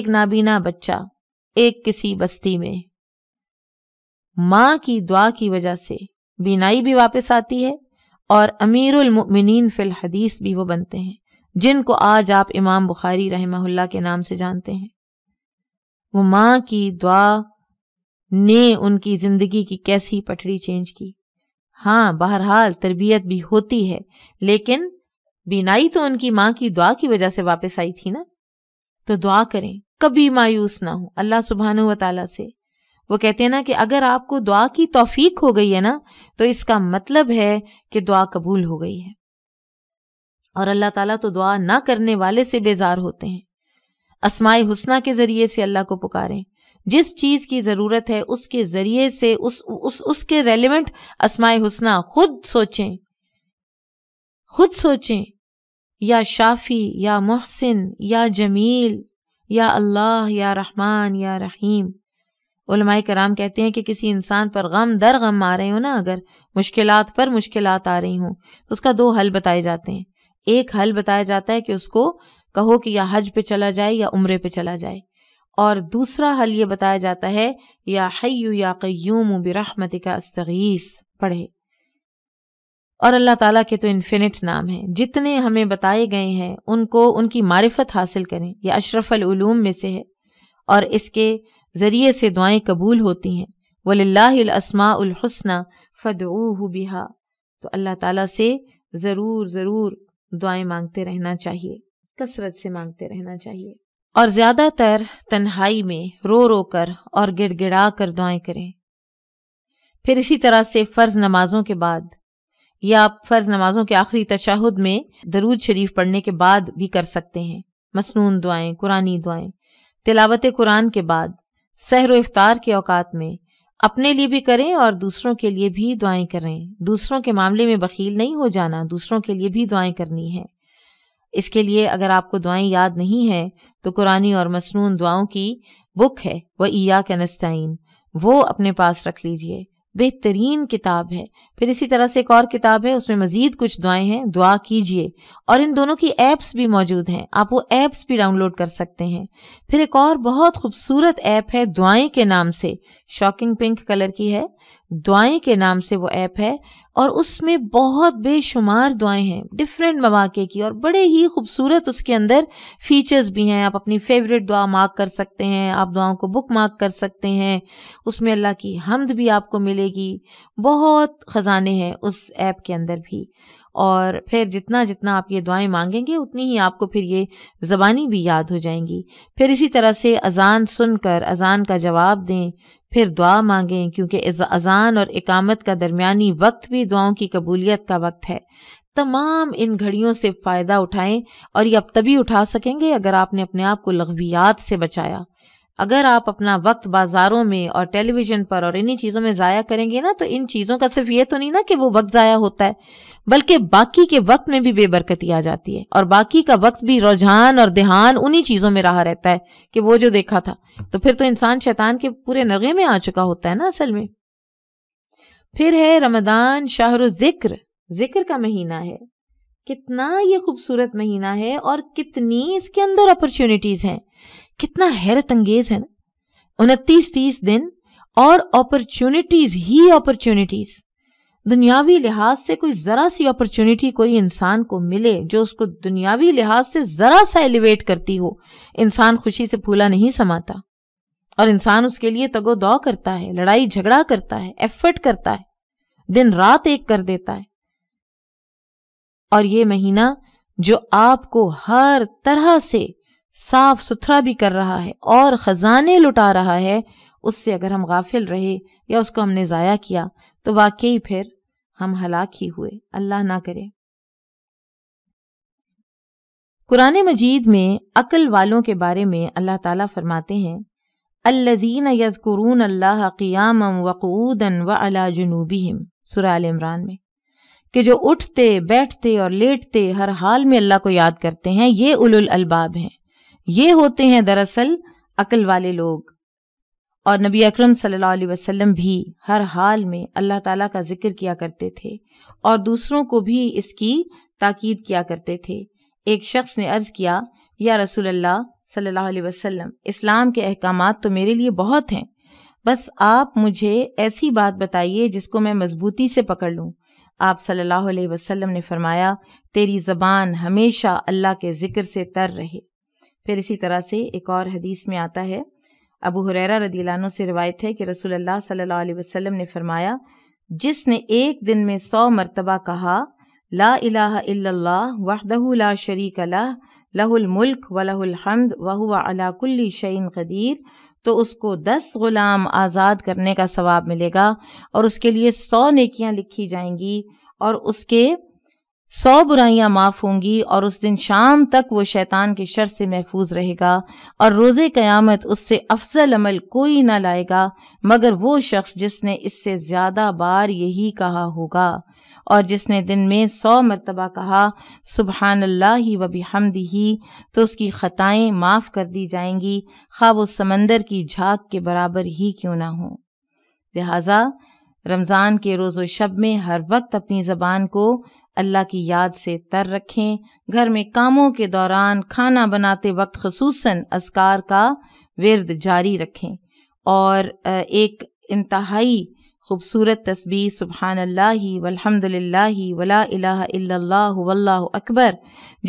एक नाबीना बच्चा एक किसी बस्ती में माँ की दुआ की वजह से बीनाई भी वापस आती है और अमीरमिन फिल हदीस भी वो बनते हैं जिनको आज आप इमाम बुखारी रहमहुल्ला के नाम से जानते हैं वो माँ की दुआ ने उनकी जिंदगी की कैसी पटरी चेंज की हाँ बहरहाल तरबियत भी होती है लेकिन बिनाई तो उनकी माँ की दुआ की वजह से वापस आई थी ना तो दुआ करें कभी मायूस ना हो अल्लाह सुबहान वाली से वो कहते हैं ना कि अगर आपको दुआ की तौफीक हो गई है ना तो इसका मतलब है कि दुआ कबूल हो गई है और अल्लाह ताला तो दुआ ना करने वाले से बेजार होते हैं असमाय हुसना के ज़रिए से अल्लाह को पुकारें जिस चीज़ की ज़रूरत है उसके ज़रिए से उस उस उसके रेलिवेंट असमाय हुसना खुद सोचें खुद सोचें या शाफ़ी या मोहसिन या जमील या अल्लाह या रहमान या रहीम उलमाए कराम कहते हैं कि किसी इंसान पर गम दर गम आ रहे हो ना अगर मुश्किल पर मुश्किल आ रही हों तो उसका दो हल बताए जाते हैं एक हल बताया जाता है कि उसको कहो कि या हज पे चला जाए या उम्र पे चला जाए और दूसरा हल ये बताया जाता है या हयू या क्यूम बिरहमत का अस्तगीस पढ़े और अल्लाह ताला के तो इन्फिनिट नाम हैं जितने हमें बताए गए हैं उनको उनकी मारिफत हासिल करें यह अशरफ़लूम में से है और इसके ज़रिए से दुआएं कबूल होती हैं वल्लासमाउलहसना फ़दऊ बिहा तो अल्लाह ताला से ज़रूर ज़रूर दुआएं मांगते रहना चाहिए कसरत से मांगते रहना चाहिए और ज्यादातर तन्हाई में रो रो कर और गिड़गिड़ा कर दुआएं करें फिर इसी तरह से फ़र्ज नमाजों के बाद या आप फ़र्ज नमाजों के आखिरी तशाहुद में दरूद शरीफ पढ़ने के बाद भी कर सकते हैं मसनून दुआएं कुरानी दुआएं तिलावत कुरान के बाद सहर इफ्तार के औकात में अपने लिए भी करें और दूसरों के लिए भी दुआएं करें दूसरों के मामले में बखील नहीं हो जाना दूसरों के लिए भी दुआएं करनी है इसके लिए अगर आपको दुआएं याद नहीं हैं तो कुरानी और मसनून दुआओं की बुक है वह ईया कनस्ताइन वो अपने पास रख लीजिए बेहतरीन किताब है फिर इसी तरह से एक और किताब है उसमें मज़ीद कुछ दुआएं हैं दुआ कीजिए और इन दोनों की एप्स भी मौजूद हैं आप वो एप्स भी डाउनलोड कर सकते हैं फिर एक और बहुत खूबसूरत ऐप है दुआएं के नाम से शॉकिंग पिंक कलर की है दुआएं के नाम से वो ऐप है और उसमें बहुत बेशुमार दुआएं हैं डिफरेंट मवाक़े की और बड़े ही खूबसूरत उसके अंदर फीचर्स भी हैं आप अपनी फेवरेट दुआ मार्क कर सकते हैं आप दुआओं को बुक मार्क कर सकते हैं उसमें अल्लाह की हमद भी आपको मिलेगी बहुत ख़जाने हैं उस ऐप के अंदर भी और फिर जितना जितना आप ये दुआएं मांगेंगे उतनी ही आपको फिर ये ज़बानी भी याद हो जाएंगी फिर इसी तरह से अज़ान सुनकर अज़ान का जवाब दें फिर दुआ मांगें क्योंकि अज़ान और इकामत का दरमियानी वक्त भी दुआओं की कबूलियत का वक्त है तमाम इन घड़ियों से फ़ायदा उठाएं और ये अब तभी उठा सकेंगे अगर आपने अपने आप को लघवियात से बचाया अगर आप अपना वक्त बाज़ारों में और टेलीविज़न पर और इन्हीं चीज़ों में ज़ाया करेंगे ना तो इन चीज़ों का सिर्फ ये तो नहीं ना कि वो वक्त ज़ाया होता है बल्कि बाकी के वक्त में भी बेबरकती आ जाती है और बाकी का वक्त भी रुझान और ध्यान उन्हीं चीज़ों में रहा रहता है कि वो जो देखा था तो फिर तो इंसान शैतान के पूरे नगे में आ चुका होता है ना असल में फिर है रमदान शाहरु जिक्र जिक्र का महीना है कितना ये खूबसूरत महीना है और कितनी इसके अंदर अपॉर्चुनिटीज़ हैं कितना हैरत अंगेज है ना उनतीस तीस दिन और अपॉर्चुनिटीज ही अपॉर्चुनिटीज दुनियावी लिहाज से कोई ज़रा सी अपॉर्चुनिटी कोई इंसान को मिले जो उसको दुनियावी लिहाज से ज़रा सा एलिवेट करती हो इंसान खुशी से फूला नहीं समाता और इंसान उसके लिए तगो दौ करता है लड़ाई झगड़ा करता है एफर्ट करता है दिन रात एक कर देता है और ये महीना जो आपको हर तरह से साफ सुथरा भी कर रहा है और ख़जाने लुटा रहा है उससे अगर हम गाफिल रहे या उसको हमने ज़ाया किया तो वाकई फिर हम हलाक ही हुए अल्लाह ना करे कुरान मजीद में अकल वालों के बारे में अल्लाह ताला फरमाते हैं अल्लदीन यदकुरून अल्लाह क़ियाम वक़ूदन व अला जुनूबिहिम सुराल इमरान में कि जो उठते बैठते और लेटते हर हाल में अल्लाह को याद करते हैं ये उलुल अलबाब हैं ये होते हैं दरअसल अकल वाले लोग और नबी अकरम सल्लल्लाहु अलैहि वसल्लम भी हर हाल में अल्लाह ताला का जिक्र किया करते थे और दूसरों को भी इसकी ताकीद किया करते थे एक शख्स ने अर्ज़ किया या रसूल अल्लाह सल्लल्लाहु अलैहि वसल्लम इस्लाम के अहकाम तो मेरे लिए बहुत हैं बस आप मुझे ऐसी बात बताइए जिसको मैं मजबूती से पकड़ लूँ आप सल्लल्लाहु अलैहि वसल्लम ने फरमाया तेरी ज़बान हमेशा अल्लाह के ज़िक्र से तर रहे फिर इसी तरह से एक और हदीस में आता है अबू हुररा रदीलानो से रिवायत है कि रसूल अल्लाह सल्लल्लाहु अलैहि वसल्लम ने फरमाया जिसने एक दिन में सौ मरतबा कहा ला इलाह इल्लल्लाह वहदहु ला शरीक अल्लाह लहुल मुल्क व लहुल हमद वहुआ अला कदीर तो उसको दस गुलाम आज़ाद करने का सवाब मिलेगा और उसके लिए सौ नेकियां लिखी जाएंगी और उसके सौ बुराइयां माफ होंगी और उस दिन शाम तक वो शैतान के शर से महफूज रहेगा और रोज़े क़यामत उससे अफजल अमल कोई ना लाएगा मगर वो शख्स जिसने इससे ज़्यादा बार यही कहा होगा और जिसने दिन में सौ मरतबा कहा सुबहान अल्लाह वबी हमदी ही तो उसकी ख़ताएँ माफ़ कर दी जाएंगी खा वो समंदर की झाक के बराबर ही क्यों ना हो लिहाजा रमज़ान के रोजो शब में हर वक्त अपनी ज़बान को अल्लाह की याद से तर रखें घर में कामों के दौरान खाना बनाते वक्त खसूस असकार का विरद जारी रखें और एक इंतहाई खूबसूरत तस्बी सुबहान अल्ला वलहमदिल्लाह वला अकबर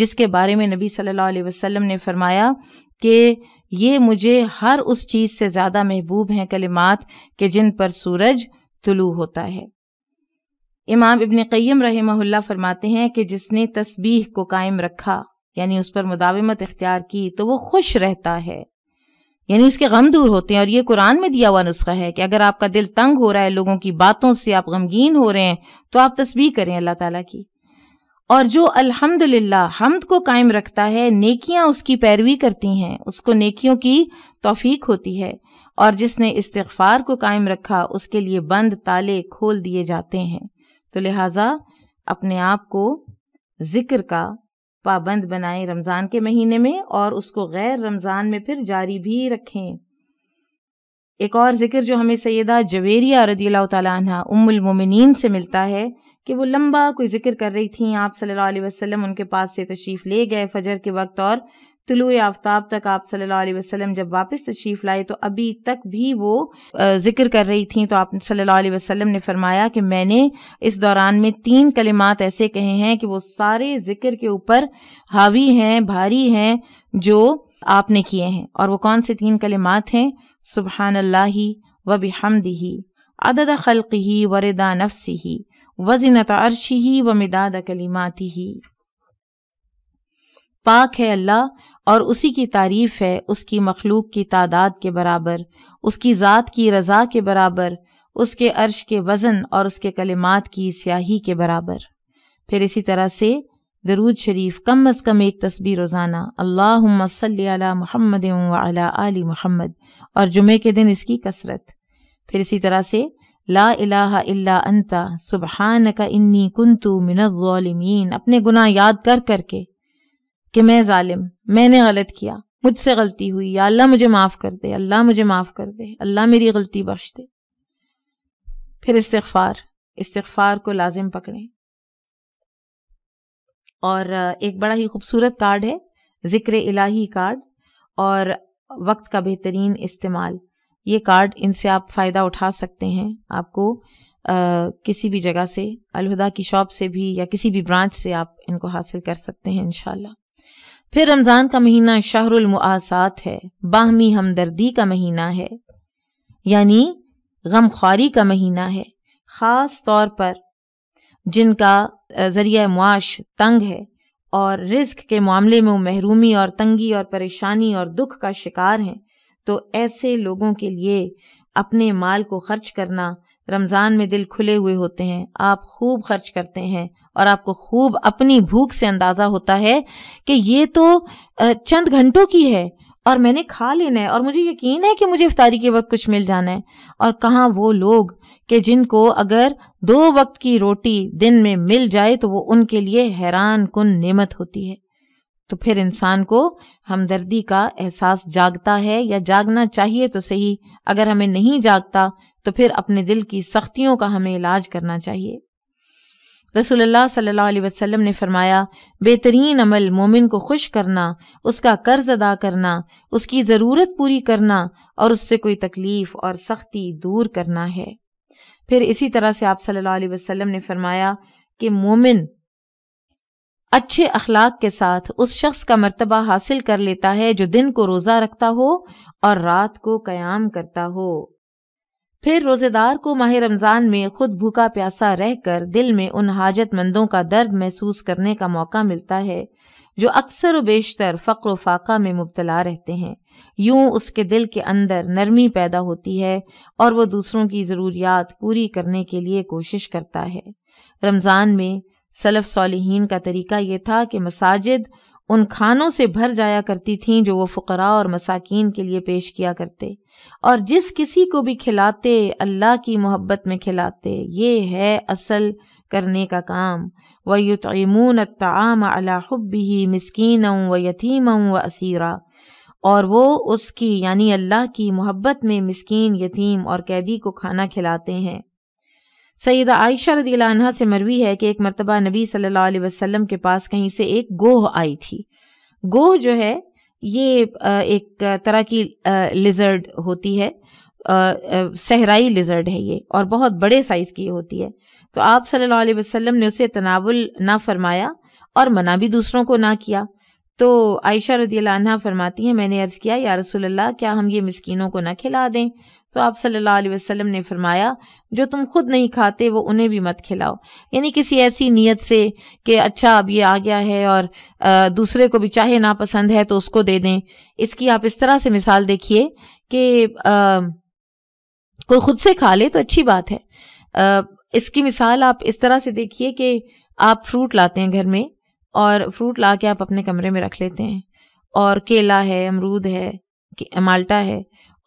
जिसके बारे में नबी सल्लल्लाहु अलैहि वसल्लम ने फरमाया कि ये मुझे हर उस चीज़ से ज़्यादा महबूब हैं कलिमात के जिन पर सूरज तुलू होता है इमाम इबन कैम रही फरमाते हैं कि जिसने तस्बीह को कायम रखा यानी उस पर मुदावमत इख्तियार की तो वो खुश रहता है यानी उसके गम दूर होते हैं और ये कुरान में दिया हुआ नुस्खा है कि अगर आपका दिल तंग हो रहा है लोगों की बातों से आप गमगीन हो रहे हैं तो आप तस्बीह करें अल्लाह ताला की और जो अल्हम्दुलिल्लाह हमद को कायम रखता है नेकियां उसकी पैरवी करती हैं उसको नेकियों की तोफीक होती है और जिसने इस्तफार को कायम रखा उसके लिए बंद ताले खोल दिए जाते हैं तो लिहाजा अपने आप को ज़िक्र का पाबंद बनाएं रमज़ान के महीने में और उसको गैर रमज़ान में फिर जारी भी रखें एक और ज़िक्र जो हमें सैदा जवेरिया रदी तह उमिन से मिलता है कि वो लंबा कोई ज़िक्र कर रही थी आप सल्लल्लाहु अलैहि वसल्लम उनके पास से तशरीफ़ ले गए फजर के वक्त और तुलु आफ्ताब तक आप सल्लल्लाहु अलैहि वसल्लम जब वापस तशरीफ़ लाए तो अभी तक भी वो ज़िक्र कर रही थी तो आप सल्लल्लाहु अलैहि वसल्लम ने फरमाया कि मैंने इस दौरान में तीन कलिमात ऐसे कहे हैं कि वो सारे ज़िक्र के ऊपर हावी हैं भारी हैं जो आपने किए हैं और वो कौन से तीन कलिमात हैं सुबहान अल्लाह व बिहमदी अदद खल्क़ ही वरदा नफसी ही वजनत अरशी ही व मिदाद कलिमाती ही पाक है अल्लाह और उसी की तारीफ है उसकी मखलूक की तादाद के बराबर उसकी ज़ात की रज़ा के बराबर उसके अर्श के वज़न और उसके कलिमात की स्याही के बराबर फिर इसी तरह से दरूद शरीफ कम अज़ कम एक तस्वीर रोज़ाना अल्लाह सल महमद आली महमद और जुमे के दिन इसकी कसरत फिर इसी तरह से ला इलाहा इल्ला अंता सुबहान का इन्नी कुंतु मिनमीन अपने गुनाह याद कर करके कि मैं जालिम मैंने गलत किया मुझसे गलती हुई या अल्लाह मुझे माफ़ कर दे अल्लाह मुझे माफ़ कर दे अल्लाह मेरी गलती बख्श दे फिर इस्तफार इस्तफार को लाजिम पकड़ें और एक बड़ा ही खूबसूरत कार्ड है ज़िक्र इलाही कार्ड और वक्त का बेहतरीन इस्तेमाल ये कार्ड इनसे आप फ़ायदा उठा सकते हैं आपको आ, किसी भी जगह से अलहदा की शॉप से भी या किसी भी ब्रांच से आप इनको हासिल कर सकते हैं इनशाला फिर रमज़ान का महीना मुआसात है बाहमी हमदर्दी का महीना है यानी गम का महीना है ख़ास तौर पर जिनका ज़रिया मुआश तंग है और रिस्क के मामले में वो महरूमी और तंगी और परेशानी और दुख का शिकार हैं तो ऐसे लोगों के लिए अपने माल को खर्च करना रमज़ान में दिल खुले हुए होते हैं आप खूब खर्च करते हैं और आपको खूब अपनी भूख से अंदाजा होता है कि ये तो चंद घंटों की है और मैंने खा लेना है और मुझे यकीन है कि मुझे इफ्तारी के वक्त कुछ मिल जाना है और कहाँ वो लोग कि जिनको अगर दो वक्त की रोटी दिन में मिल जाए तो वो उनके लिए हैरान कन नमत होती है तो फिर इंसान को हमदर्दी का एहसास जागता है या जागना चाहिए तो सही अगर हमें नहीं जागता तो फिर अपने दिल की सख्तियों का हमें इलाज करना चाहिए रसोल्ला सल्ला अलैहि ने फरमाया बेहतरीन अमल मोमिन को खुश करना उसका कर्ज अदा करना उसकी ज़रूरत पूरी करना और उससे कोई तकलीफ़ और सख्ती दूर करना है फिर इसी तरह से आप सल्ला वसलम ने फरमाया कि मोमिन अच्छे अखलाक के साथ उस शख्स का मर्तबा हासिल कर लेता है जो दिन को रोज़ा रखता हो और रात को क़याम करता हो फिर रोजेदार को माह रमजान में खुद भूखा प्यासा रहकर दिल में उन हाजतमंदों का दर्द महसूस करने का मौका मिलता है जो अक्सर व बेशतर फ़क्र फाका में मुबतला रहते हैं यूं उसके दिल के अंदर नरमी पैदा होती है और वो दूसरों की ज़रूरियात पूरी करने के लिए कोशिश करता है रमज़ान में सलफ़ सालहीन का तरीका ये था कि मसाजिद उन खानों से भर जाया करती थीं जो वो फ़करा और मसाकिन के लिए पेश किया करते और जिस किसी को भी खिलाते अल्लाह की मोहब्बत में खिलाते ये है असल करने का काम व युतमून ताम अलाहबी मस्किन व यतीम व असीरा और वो उसकी यानी अल्लाह की मोहब्बत में मस्किन यतीम और कैदी को खाना खिलाते हैं सैदा आयशा रदी रदीला से मरवी है कि एक मरतबा नबी सल्लल्लाहु अलैहि वसल्लम के पास कहीं से एक गोह आई थी गोह जो है ये एक तरह की लिजर्ड होती है सहराई लिजर्ड है ये और बहुत बड़े साइज़ की होती है तो आप सल्लल्लाहु अलैहि वसल्लम ने उसे तनावुल ना फरमाया और मना भी दूसरों को ना किया तो आयशा रदी फरमाती हैं मैंने अर्ज़ किया या रसूल अल्लाह क्या हम ये मिसकीनों को ना खिला दें तो आप सल्लल्लाहु अलैहि वसल्लम ने फरमाया जो तुम खुद नहीं खाते वो उन्हें भी मत खिलाओ यानी किसी ऐसी नीयत से कि अच्छा अब ये आ गया है और आ, दूसरे को भी चाहे नापसंद है तो उसको दे दें इसकी आप इस तरह से मिसाल देखिए कि कोई खुद से खा ले तो अच्छी बात है आ, इसकी मिसाल आप इस तरह से देखिए कि आप फ्रूट लाते हैं घर में और फ्रूट ला के आप अपने कमरे में रख लेते हैं और केला है अमरूद है माल्टा है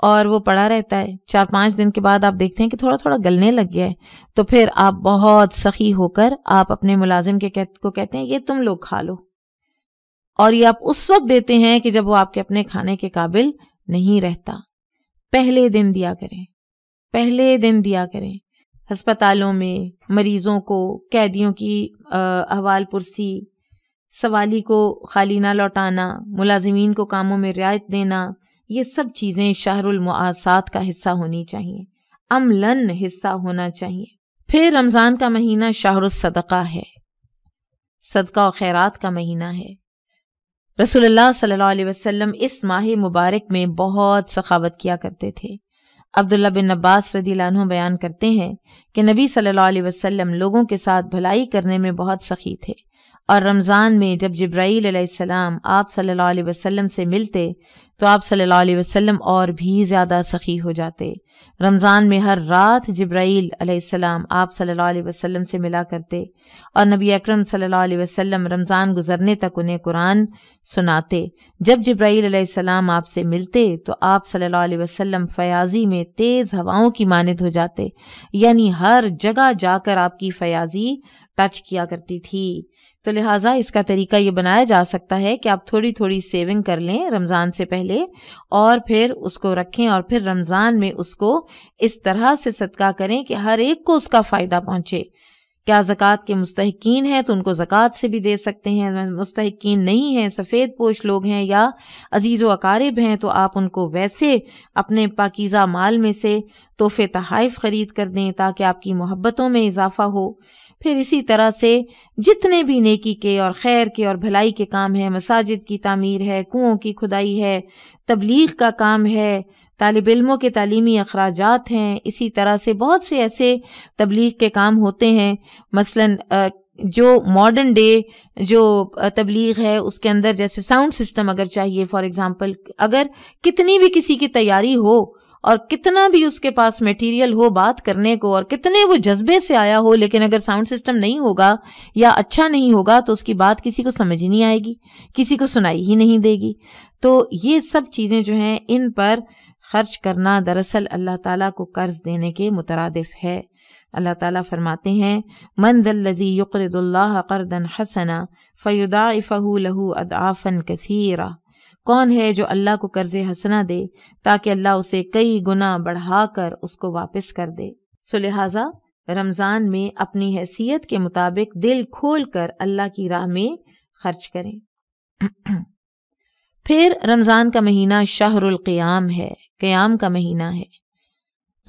और वो पड़ा रहता है चार पाँच दिन के बाद आप देखते हैं कि थोड़ा थोड़ा गलने लग गया है तो फिर आप बहुत सखी होकर आप अपने मुलाजिम के कह, को कहते हैं ये तुम लोग खा लो और ये आप उस वक्त देते हैं कि जब वो आपके अपने खाने के काबिल नहीं रहता पहले दिन दिया करें पहले दिन दिया करें हस्पतालों में मरीजों को कैदियों की अहवाल पुरसी सवाली को खाली ना लौटाना मुलाजमीन को कामों में रियायत देना ये सब चीज़ें मुआसात का हिस्सा होनी चाहिए अमलन हिस्सा होना चाहिए फिर रमज़ान का महीना सदका है सदका और खैरात का महीना है रसूलुल्लाह सल्लल्लाहु अलैहि वसल्लम इस माह मुबारक में बहुत सखावत किया करते थे अब्दुल्ला बिन अब्बास रदी बयान करते हैं कि नबी सल्लल्लाहु अलैहि वसल्लम लोगों के साथ भलाई करने में बहुत सखी थे और रमज़ान में जब जब्राईल आप सल्लल्लाहु अलैहि वसल्लम से मिलते तो आप सल्लल्लाहु अलैहि वसल्लम और भी ज़्यादा सखी हो जाते रमज़ान में हर रात जब्राईल आप सल्लल्लाहु अलैहि वसल्लम से मिला करते और नबी अकरम सल्लल्लाहु अलैहि वसल्लम रमज़ान गुजरने तक उन्हें कुरान सुनाते जब जब्राईसम आपसे मिलते तो आप सल्लल्लाहु अलैहि वसल्लम फयाजी में तेज़ हवाओं की मानद हो जाते यानी हर जगह जाकर आपकी फयाजी टच किया करती थी तो लिहाजा इसका तरीका ये बनाया जा सकता है कि आप थोड़ी थोड़ी सेविंग कर लें रमज़ान से पहले और फिर उसको रखें और फिर रमज़ान में उसको इस तरह से सदका करें कि हर एक को उसका फ़ायदा पहुँचे क्या ज़क़़त के मुस्तकिन हैं तो उनको ज़क़़त से भी दे सकते हैं मुस्तकिन नहीं हैं सफ़ेद पोश लोग हैं या अजीज़ व अकारब हैं तो आप उनको वैसे अपने पाकिज़ा माल में से तोहफ़े तहफ ख़रीद कर दें ताकि आपकी मोहब्बतों में इजाफ़ा हो फिर इसी तरह से जितने भी नेकी के और खैर के और भलाई के काम हैं मसाजिद की तामीर है कुओं की खुदाई है तबलीग का काम है तालब इलमों के तलीमी अखराज हैं इसी तरह से बहुत से ऐसे तबलीग के काम होते हैं मसलन जो मॉडर्न डे जो तबलीग है उसके अंदर जैसे साउंड सिस्टम अगर चाहिए फॉर एग्जांपल अगर कितनी भी किसी की तैयारी हो और कितना भी उसके पास मटेरियल हो बात करने को और कितने वो जज्बे से आया हो लेकिन अगर साउंड सिस्टम नहीं होगा या अच्छा नहीं होगा तो उसकी बात किसी को समझ ही नहीं आएगी किसी को सुनाई ही नहीं देगी तो ये सब चीज़ें जो हैं इन पर खर्च करना दरअसल अल्लाह ताला को कर्ज देने के मुतरद है अल्लाह ताला फरमाते हैं मंदी दल्लदी यकरदुल्लाह करदन हसना फ़युदा फ़हू लहू अदाफ़न कसीरा कौन है जो अल्लाह को कर्ज हसना दे ताकि अल्लाह उसे कई गुना बढ़ाकर उसको वापस कर दे सो लिहाजा रमज़ान में अपनी हैसियत के मुताबिक दिल खोल कर अल्लाह की राह में खर्च करें फिर रमज़ान का महीना शाहरुलक़याम है क्याम का महीना है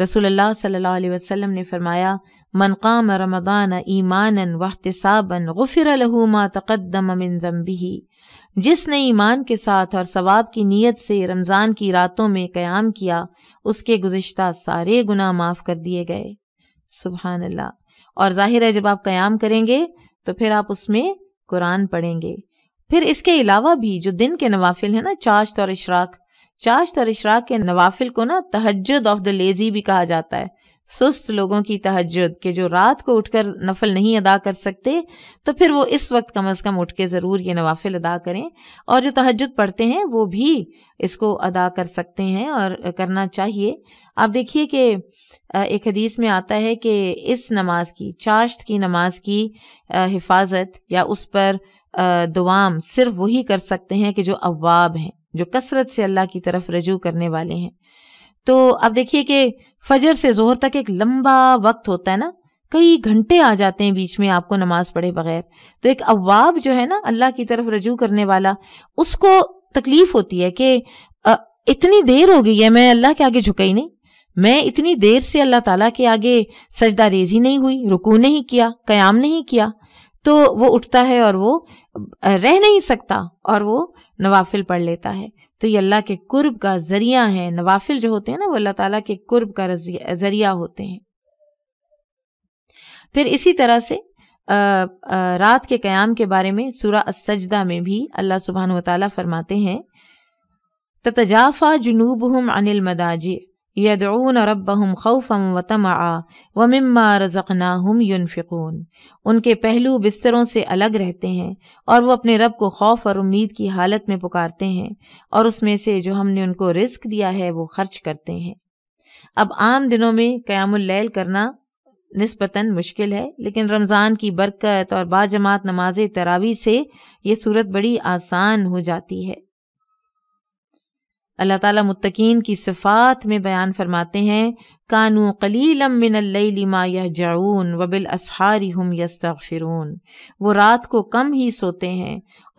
रसूलुल्लाह सल्लल्लाहु अलैहि वसल्लम ने फरमाया من قام रमदान ईमानन वहतसाबन गुफिर लहू मा तकदम मिन जम्बिही जिसने ईमान के साथ और सवाब की नीयत से रमज़ान की रातों में क़याम किया उसके गुज्त सारे गुना माफ़ कर दिए गए सुबहान और ज़ाहिर है जब आप क़याम करेंगे तो फिर आप उसमें कुरान पढ़ेंगे फिर इसके अलावा भी जो दिन के नवाफिल हैं ना चाश्त और इशराक चाश्त और इशराक के नवाफिल को ना तहजद ऑफ द लेज़ी भी कहा जाता है सुस्त लोगों की तहजद के जो रात को उठकर नफल नहीं अदा कर सकते तो फिर वो इस वक्त कम अज़ कम उठ के ज़रूर ये नवाफिल अदा करें और जो तहजद पढ़ते हैं वो भी इसको अदा कर सकते हैं और करना चाहिए आप देखिए कि एक हदीस में आता है कि इस नमाज की चाश्त की नमाज की हिफाजत या उस पर दुआम सिर्फ वही कर सकते हैं कि जो अवाब हैं जो कसरत से अल्लाह की तरफ रजू करने वाले हैं तो अब देखिए कि फजर से जोहर तक एक लंबा वक्त होता है ना कई घंटे आ जाते हैं बीच में आपको नमाज पढ़े बगैर तो एक अवाब जो है ना अल्लाह की तरफ रजू करने वाला उसको तकलीफ होती है कि इतनी देर हो गई है मैं अल्लाह के आगे झुका ही नहीं मैं इतनी देर से अल्लाह ताला के आगे सजदा रेजी नहीं हुई रुकू नहीं किया कयाम नहीं किया तो वो उठता है और वो रह नहीं सकता और वो नवाफिल पढ़ लेता है तो ये अल्लाह के कुर्ब का जरिया है नवाफिल जो होते हैं ना वो अल्लाह ताला के कुर्ब का जरिया होते हैं फिर इसी तरह से आ, आ, रात के क़याम के बारे में सूरा असजदा में भी अल्लाह सुबहान वाली फरमाते हैं तजाफा जुनूब हम अनिल मदाजी यदून रबहम खौफम व आ व मम्मा रज़ना हम यूनफिकून उनके पहलू बिस्तरों से अलग रहते हैं और वो अपने रब को खौफ और उम्मीद की हालत में पुकारते हैं और उसमें से जो हमने उनको रिस्क दिया है वो खर्च करते हैं अब आम दिनों में क़यामुल्लैल करना नस्बता मुश्किल है लेकिन रमज़ान की बरकत और बाजमात नमाज तरावी से ये सूरत बड़ी आसान हो जाती है अल्लाह ताला मुत्तकीन की सिफ़ात में बयान फरमाते हैं कानू कलीलम मिनल्लिमा यह जाऊन वबिल असहारी हम यस्तफ़िरून वो रात को कम ही सोते हैं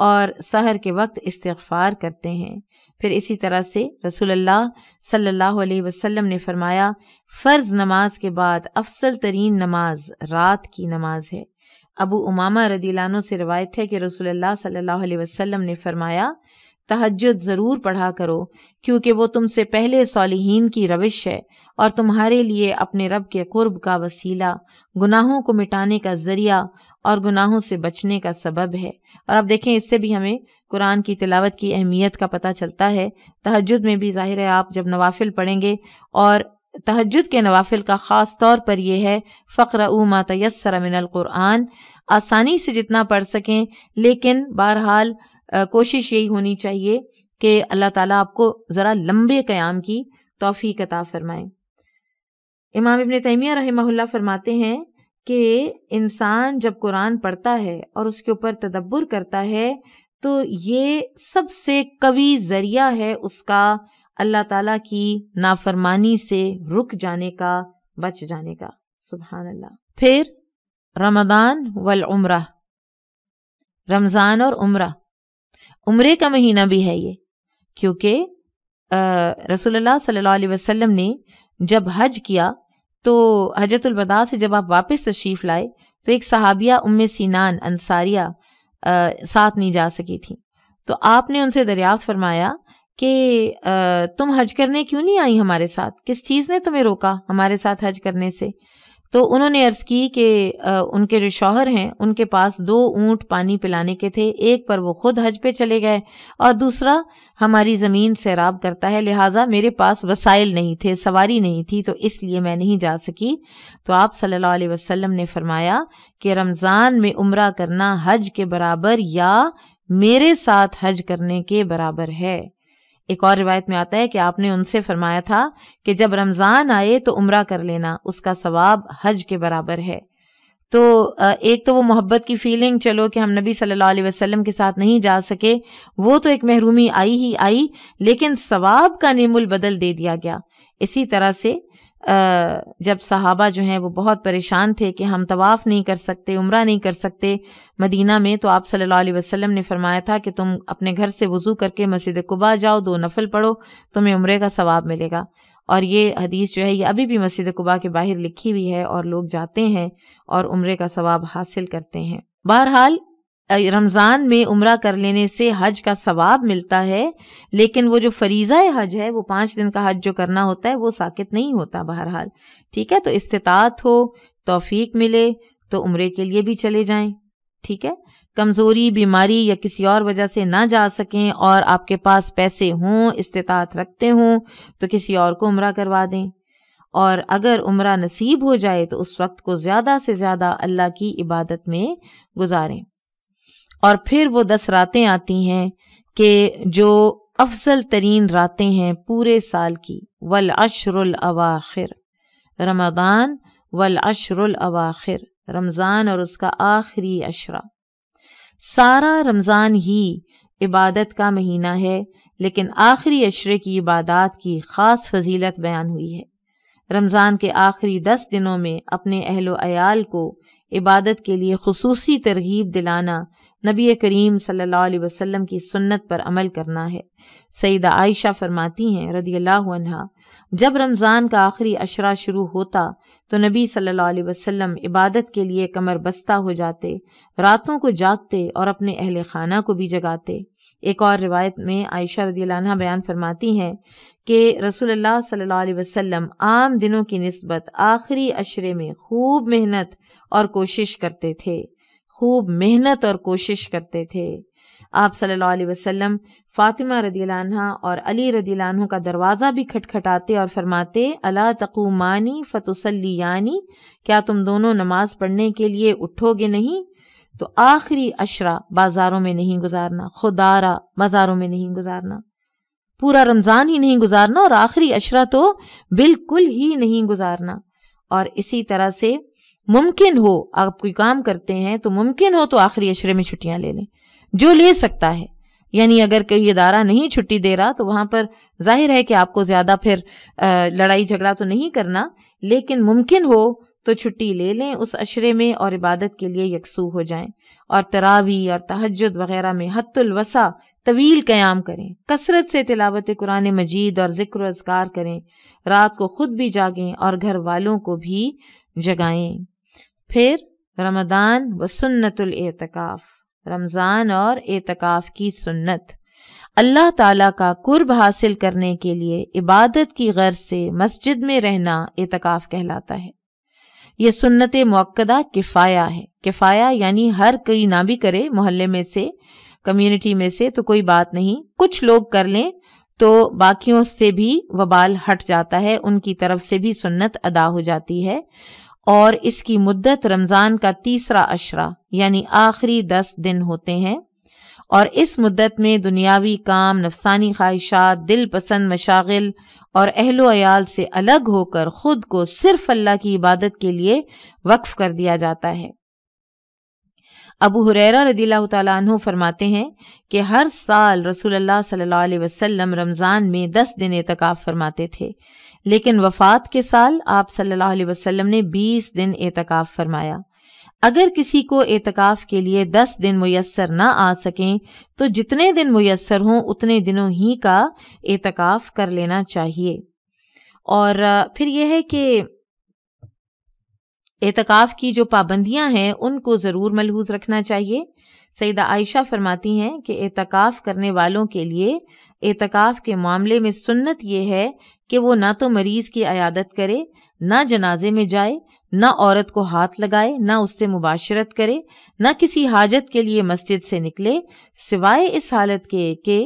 और सहर के वक्त इस्तफ़ार करते हैं फिर इसी तरह से रसूलुल्लाह सल्लल्लाहु अलैहि वसल्लम ने फरमाया फ़र्ज़ नमाज के बाद अफसल तरीन नमाज रात की नमाज है अबू उमामा रदीलानों से रवायत है कि रसूलुल्लाह सल्लल्लाहु अलैहि वसल्लम ने फरमाया तहजद ज़रूर पढ़ा करो क्योंकि वो तुमसे पहले सालिहीन की रविश है और तुम्हारे लिए अपने रब के कुर्ब का वसीला गुनाहों को मिटाने का ज़रिया और गुनाहों से बचने का सबब है और अब देखें इससे भी हमें कुरान की तिलावत की अहमियत का पता चलता है तहजद में भी ज़ाहिर है आप जब नवाफिल पढ़ेंगे और तहजद के नवाफिल का ख़ास तौर पर यह है फ़क्र उमा तयसर मिनल आसानी से जितना पढ़ सकें लेकिन बहरहाल कोशिश यही होनी चाहिए कि अल्लाह ताला आपको ज़रा लंबे क़याम की तोफ़ी कता फरमाए इमाम इबन तैमिया रही फरमाते हैं कि इंसान जब कुरान पढ़ता है और उसके ऊपर तदब्बर करता है तो ये सबसे कवि ज़रिया है उसका अल्लाह ताला की नाफरमानी से रुक जाने का बच जाने का सुबहान अल्लाह फिर रमदान वल उम्र रमज़ान और उम्र उम्र का महीना भी है ये क्योंकि रसोल्ला सल्ला वसम ने जब हज किया तो हजरतुलबदा से जब आप वापस तशरीफ़ लाए तो एक सहाबिया उम सीनान अंसारिया साथ नहीं जा सकी थी तो आपने उनसे दरियाफ़ फरमाया कि तुम हज करने क्यों नहीं आई हमारे साथ किस चीज़ ने तुम्हें रोका हमारे साथ हज करने से तो उन्होंने अर्ज़ की कि उनके जो शौहर हैं उनके पास दो ऊँट पानी पिलाने के थे एक पर वो खुद हज पे चले गए और दूसरा हमारी ज़मीन सैराब करता है लिहाजा मेरे पास वसाइल नहीं थे सवारी नहीं थी तो इसलिए मैं नहीं जा सकी तो आप सल्लल्लाहु अलैहि वसल्लम ने फरमाया कि रमज़ान में उम्र करना हज के बराबर या मेरे साथ हज करने के बराबर है एक और रिवायत में आता है कि आपने उनसे फरमाया था कि जब रमज़ान आए तो उम्र कर लेना उसका सवाब हज के बराबर है तो एक तो वो मोहब्बत की फीलिंग चलो कि हम नबी सल्लल्लाहु अलैहि वसल्लम के साथ नहीं जा सके वो तो एक महरूमी आई ही आई लेकिन सवाब का नेमुल बदल दे दिया गया इसी तरह से जब सहाबा जो हैं वो बहुत परेशान थे कि हम तवाफ़ नहीं कर सकते उम्र नहीं कर सकते मदीना में तो आप सल्लल्लाहु अलैहि वसल्लम ने फरमाया था कि तुम अपने घर से वज़ू करके मस्जिद कुबा जाओ दो नफल पढ़ो तुम्हें उम्र का सवाब मिलेगा और ये हदीस जो है ये अभी भी मस्जिद कुबा के बाहर लिखी हुई है और लोग जाते हैं और उम्र का सवाब हासिल करते हैं बहरहाल रमज़ान में उम्र कर लेने से हज का सवाब मिलता है लेकिन वो जो फरीज़ा हज है वो पाँच दिन का हज जो करना होता है वो साकित नहीं होता बहरहाल ठीक है तो इस्तात हो तोफ़ी मिले तो उम्र के लिए भी चले जाएँ ठीक है कमज़ोरी बीमारी या किसी और वजह से ना जा सकें और आपके पास पैसे हों इस्तात रखते हों तो किसी और को उम्र करवा दें और अगर उम्र नसीब हो जाए तो उस वक्त को ज़्यादा से ज़्यादा अल्लाह की इबादत में गुजारें और फिर वो दस रातें आती हैं कि जो अफजल तरीन रातें हैं पूरे साल की वल अशरुल अवाखिर रमदान वल अशरुल अवाखिर रमज़ान और उसका आखिरी अशरा सारा रमज़ान ही इबादत का महीना है लेकिन आखिरी अशरे की इबादत की ख़ास फजीलत बयान हुई है रमज़ान के आखिरी दस दिनों में अपने अहलोयाल को इबादत के लिए खसूसी तरगीब दिलाना नबी करीम सल्लल्लाहु अलैहि वसल्लम की सुन्नत पर अमल करना है सईदा आयशा फरमाती हैं रदील्ला अल्लाह जब रमज़ान का आखिरी अशरा शुरू होता तो नबी सल्लल्लाहु अलैहि वसल्लम इबादत के लिए कमर बस्ता हो जाते रातों को जागते और अपने अहल खाना को भी जगाते एक और रिवायत में आयशा रदी बयान फरमाती हैं कि रसोल्ला सल्ला अलैहि आम दिनों की नस्बत आखिरी अशरे में खूब मेहनत और कोशिश करते थे खूब मेहनत और कोशिश करते थे आप सल्लल्लाहु अलैहि वसल्लम फातिमा रदी और अली रदी का दरवाज़ा भी खटखटाते और फरमाते अला तकुमानी यानी क्या तुम दोनों नमाज पढ़ने के लिए उठोगे नहीं तो आखिरी अशरा बाज़ारों में नहीं गुजारना खुदारा बाज़ारों में नहीं गुजारना पूरा रमज़ान ही नहीं गुजारना और आखिरी अशरा तो बिल्कुल ही नहीं गुजारना और इसी तरह से मुमकिन हो आप कोई काम करते हैं तो मुमकिन हो तो आखिरी अशरे में छुट्टियां ले लें जो ले सकता है यानी अगर कोई इदारा नहीं छुट्टी दे रहा तो वहां पर जाहिर है कि आपको ज़्यादा फिर लड़ाई झगड़ा तो नहीं करना लेकिन मुमकिन हो तो छुट्टी ले लें उस अशरे में और इबादत के लिए यकसू हो जाएं और तरावी और तहजद वगैरह में हतुलवसा तवील क़्याम करें कसरत से तिलावत कुरान मजीद और ज़िक्र अजगार करें रात को ख़ुद भी जागें और घर वालों को भी जगाएं फिर रमदान व सुन्नतुल एतकाफ रमज़ान और एतकाफ की सुन्नत अल्लाह ताला का कुर्ब हासिल करने के लिए इबादत की गर्ज से मस्जिद में रहना एतकाफ कहलाता है यह सुन्नत मौक़दा किफ़ाया है किफ़ाया यानी हर कोई ना भी करे मोहल्ले में से कम्युनिटी में से तो कोई बात नहीं कुछ लोग कर लें तो बाकियों से भी वबाल हट जाता है उनकी तरफ से भी सुन्नत अदा हो जाती है और इसकी मुद्दत रमज़ान का तीसरा अशरा यानी आखिरी दस दिन होते हैं और इस मुद्दत में दुनियावी काम नफसानी ख्वाहिशात दिल पसंद मशागिल और अहलोयाल से अलग होकर ख़ुद को सिर्फ अल्लाह की इबादत के लिए वक्फ कर दिया जाता है अबू हुरैरा रदीला तु फरमाते हैं कि हर साल रसूल अल्लाह सल्लल्लाहु अलैहि वसल्लम रमज़ान में दस दिन एतकाफ़ फरमाते थे लेकिन वफात के साल आप सल्लल्लाहु अलैहि वसल्लम ने 20 दिन एतकाफ़ फरमाया अगर किसी को एतकाफ़ के लिए 10 दिन मैसर ना आ सकें तो जितने दिन मैसर हों उतने दिनों ही का एतकाफ़ कर लेना चाहिए और फिर यह है कि एतकाफ़ की जो पाबंदियां हैं उनको ज़रूर मलहूज रखना चाहिए सईदा आयशा फरमाती हैं कि एतकाफ़ करने वालों के लिए एतकाफ़ के मामले में सुन्नत ये है कि वो ना तो मरीज़ की अयादत करे ना जनाजे में जाए ना औरत को हाथ लगाए ना उससे मुबाशरत करे ना किसी हाजत के लिए मस्जिद से निकले सिवाय इस हालत के के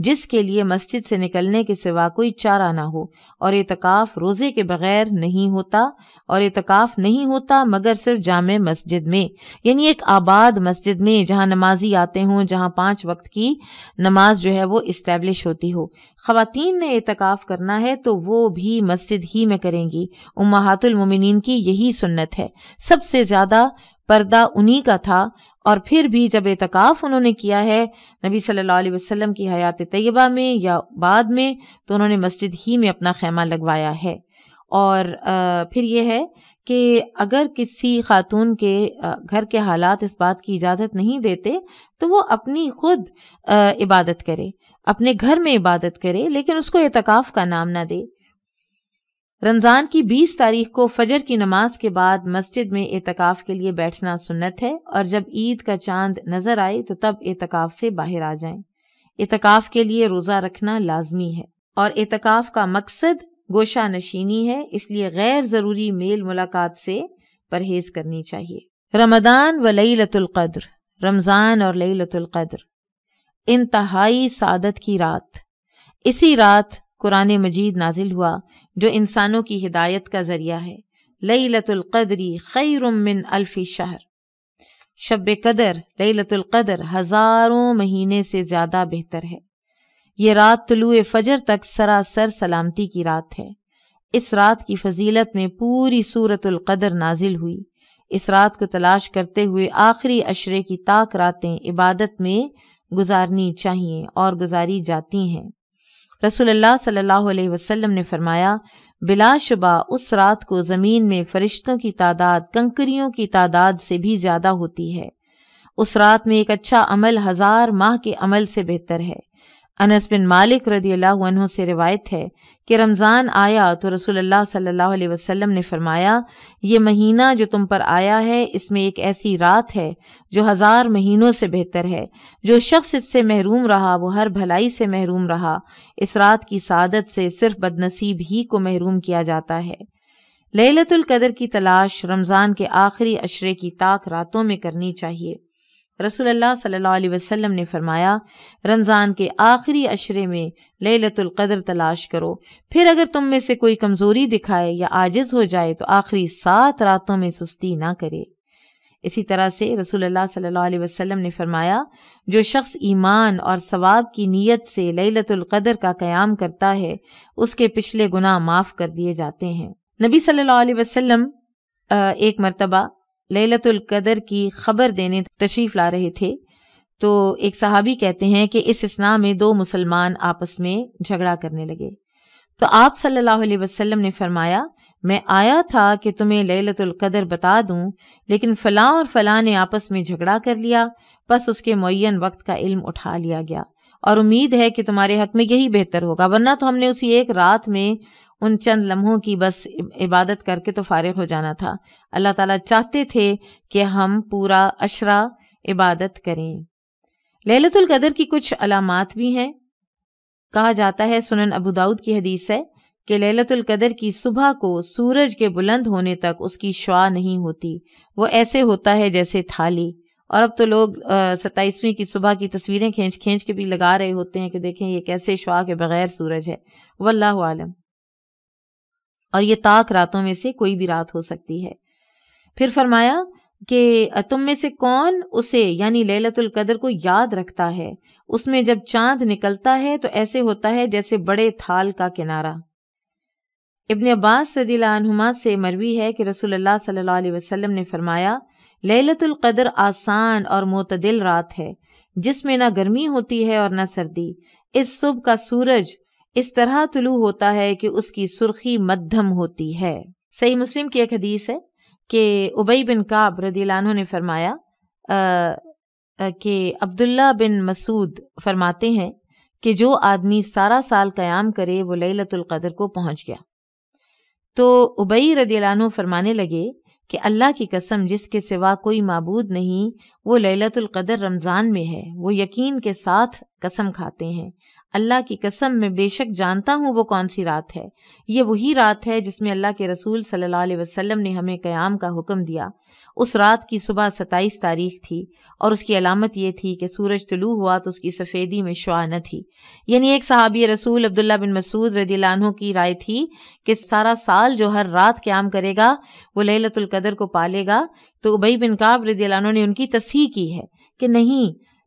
जिसके लिए मस्जिद से निकलने के सिवा कोई चारा ना हो और एतकाफ़ रोज़े के बग़ैर नहीं होता और एतकाफ़ नहीं होता मगर सिर्फ जाम मस्जिद में यानी एक आबाद मस्जिद में जहाँ नमाजी आते हों जहाँ पाँच वक्त की नमाज जो है वो इस्टेब्लिश होती हो खातन ने एतकाफ़ करना है तो वो भी मस्जिद ही में करेंगी उमाहातुलमिन की यही सुन्नत है सबसे ज़्यादा पर्दा उन्हीं का था और फिर भी जब एतकाफ उन्होंने किया है नबी सल्लल्लाहु अलैहि वसल्लम की हयात तैयबा में या बाद में तो उन्होंने मस्जिद ही में अपना ख़ैमा लगवाया है और फिर यह है कि अगर किसी खातून के घर के हालात इस बात की इजाज़त नहीं देते तो वो अपनी खुद इबादत करे अपने घर में इबादत करे लेकिन उसको एतकाफ़ का नाम ना दे रमज़ान की 20 तारीख को फजर की नमाज के बाद मस्जिद में एतकाफ़ के लिए बैठना सुन्नत है और जब ईद का चांद नज़र आए तो तब एतकाफ़ से बाहर आ जाएं। एतकाफ़ के लिए रोज़ा रखना लाजमी है और एतकाफ़ का मकसद गोशा नशीनी है इसलिए गैर ज़रूरी मेल मुलाकात से परहेज़ करनी चाहिए रमदान व लतुल्क़द्र रमज़ान और लतुल्क़द्र इंतहाई सादत की रात इसी रात कुरान मजीद नाजिल हुआ जो इंसानों की हिदायत का ज़रिया है लई लतुल्कदरी खैरमिन अल्फ़ी शहर शब कदर लई लतुल्कदर हज़ारों महीने से ज़्यादा बेहतर है ये रात तलु फ़जर तक सरासर सलामती की रात है इस रात की फजीलत में पूरी सूरतुल्कदर नाजिल हुई इस रात को तलाश करते हुए आखिरी अशरे की ताक रातें इबादत में गुजारनी चाहिए और गुजारी जाती हैं रसोल्ला सल्ला वसलम ने फरमाया बिलाशुबा उस रात को ज़मीन में फरिश्तों की तादाद कंकरियों की तादाद से भी ज़्यादा होती है उस रात में एक अच्छा अमल हज़ार माह के अमल से बेहतर है अनस बिन मालिक रदी से रिवायत है कि रमज़ान आया तो रसोल्ला अल्लाह सल्लल्लाहु अलैहि वसल्लम ने फरमाया ये महीना जो तुम पर आया है इसमें एक ऐसी रात है जो हज़ार महीनों से बेहतर है जो शख्स इससे महरूम रहा वो हर भलाई से महरूम रहा इस रात की सादत से सिर्फ बदनसीब ही को महरूम किया जाता है लहलतुल्कदर की तलाश रमज़ान के आखिरी अशरे की ताक रातों में करनी चाहिए रसूलुल्लाह सल्लल्लाहु अलैहि वसल्लम ने फरमाया रमज़ान के आखिरी अशरे में लतुल्क़दर तलाश करो फिर अगर तुम में से कोई कमज़ोरी दिखाए या आजिज़ हो जाए तो आखिरी सात रातों में सुस्ती ना करे इसी तरह से अल्लाह सल्लल्लाहु अलैहि वसल्लम ने फरमाया जो शख्स ईमान और सवाब की नीयत से लतुल्क़दर का क्याम करता है उसके पिछले गुनाह माफ़ कर दिए जाते हैं नबी सल्लल्लाहु अलैहि वसल्लम एक मरतबा ललतुल कदर की खबर देने तशरीफ़ ला रहे थे तो एक सहाबी कहते हैं कि इस इसना में दो मुसलमान आपस में झगड़ा करने लगे तो आप सल्लल्लाहु अलैहि वसल्लम ने फरमाया मैं आया था कि तुम्हें ललतुल कदर बता दूं लेकिन फलां और फलां ने आपस में झगड़ा कर लिया बस उसके मुन वक्त का इल्म उठा लिया गया और उम्मीद है कि तुम्हारे हक में यही बेहतर होगा वरना तो हमने उसी एक रात में उन चंद लम्हों की बस इबादत करके तो फारिग हो जाना था अल्लाह ताला चाहते थे कि हम पूरा अशरा इबादत करें लहलतुल कदर की कुछ अलामत भी हैं कहा जाता है सुनन अबू दाऊद की हदीस है कि लहलतुल कदर की सुबह को सूरज के बुलंद होने तक उसकी शुआ नहीं होती वो ऐसे होता है जैसे थाली और अब तो लोग सत्ताईसवीं की सुबह की तस्वीरें खींच खींच के भी लगा रहे होते हैं कि देखें ये कैसे शुआ के बग़ैर सूरज है वल्लाह आलम और ये ताक रातों में से कोई भी रात हो सकती है फिर फरमाया कि तुम में से कौन उसे यानी लैलतुल कदर को याद रखता है उसमें जब चांद निकलता है तो ऐसे होता है जैसे बड़े थाल का किनारा इबन अब्बास रदीलानुमा से मरवी है कि रसूलुल्लाह सल्लल्लाहु अलैहि वसल्लम ने फरमाया लैलतुल कदर आसान और मोतदिल रात है जिसमें ना गर्मी होती है और ना सर्दी इस सुबह का सूरज इस तरह तुलू होता है कि उसकी सुर्खी मध्यम होती है सही मुस्लिम की एक हदीस है कि उबई बिन काब रदीलानो ने फरमाया कि अब्दुल्ला बिन मसूद फरमाते हैं कि जो आदमी सारा साल कयाम करे वो लतुल्क़दर को पहुंच गया तो उबई रदीलानो फरमाने लगे कि अल्लाह की कसम जिसके सिवा कोई मबूद नहीं वो लतुल्क़दर रमज़ान में है वो यकीन के साथ कसम खाते हैं अल्लाह की कसम में बेशक जानता हूँ वो कौन सी रात है ये वही रात है जिसमें अल्लाह के रसूल सल्लल्लाहु अलैहि वसल्लम ने हमें क़याम का हुक्म दिया उस रात की सुबह सत्ताईस तारीख थी और उसकी अलामत ये थी कि सूरज तलू हुआ तो उसकी सफ़ेदी में शुआ न थी यानी एक सहाबी रसूल अब्दुल्ला बिन मसूद रदीलानों की राय थी कि सारा साल जो हर रात क्याम करेगा वो ललतुल्कदर को पालेगा तो उबई बिन काब रदीलानों ने उनकी तस्ह की है कि नहीं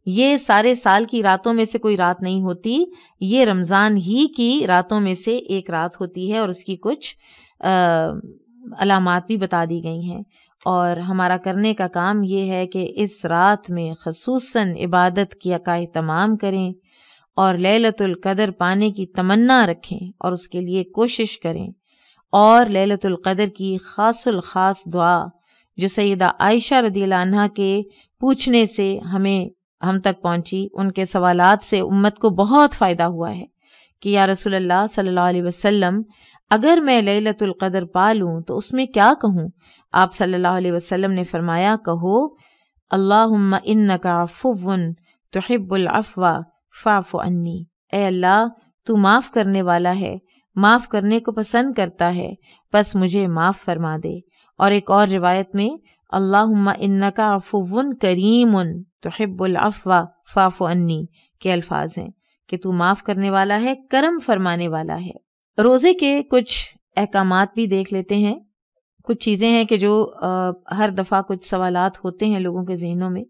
ये सारे साल की रातों में से कोई रात नहीं होती ये रमज़ान ही की रातों में से एक रात होती है और उसकी कुछ अलामत भी बता दी गई हैं और हमारा करने का काम ये है कि इस रात में खसूस इबादत की का तमाम करें और ललतुल्कदर पाने की तमन्ना रखें और उसके लिए कोशिश करें और ललतुल्कदर की खासुल ख़ास दुआ जो सैदा आयशा रदीला के पूछने से हमें हम तक पहुंची उनके सवाल से उम्मत को बहुत फ़ायदा हुआ है कि या रसूल अल्लाह सल्लल्लाहु अलैहि वसल्लम अगर मैं लैलतुल कदर पा लूँ तो उसमें क्या कहूँ आप सल्लल्लाहु अलैहि वसल्लम ने फरमाया कहो अल्लाह इन्न का फ़ुवन तोहबुलफ़वा फ़ाफ़ अन्नी ए अल्लाह तू माफ़ करने वाला है माफ़ करने को पसंद करता है बस मुझे माफ़ फरमा दे और एक और रिवायत में अल्लाहुम्मा इन्नका करीम करीमुन तोहब्बुलफ़ा फ़ाफ़ो अन्नी के अल्फाज हैं कि तू माफ़ करने वाला है करम फरमाने वाला है रोज़े के कुछ अहकाम भी देख लेते हैं कुछ चीज़ें हैं कि जो आ, हर दफ़ा कुछ सवालत होते हैं लोगों के जहनों में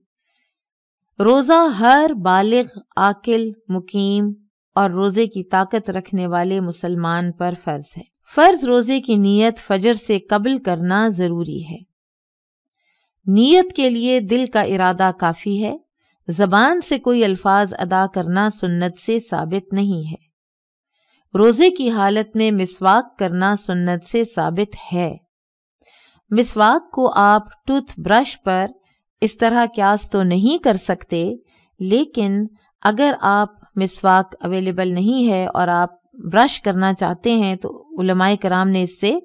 रोज़ा हर बालिग आकिल मुकीम और रोज़े की ताकत रखने वाले मुसलमान पर फ़र्ज है फ़र्ज रोज़े की नीयत फजर से कबल करना ज़रूरी है नीयत के लिए दिल का इरादा काफ़ी है जबान से कोई अल्फाज अदा करना सुन्नत से साबित नहीं है रोज़े की हालत में मिसवाक करना सुन्नत से साबित है मिसवाक को आप टूथब्रश पर इस तरह क्यास तो नहीं कर सकते लेकिन अगर आप मिसवाक अवेलेबल नहीं है और आप ब्रश करना चाहते हैं तो उलमाए कराम ने इससे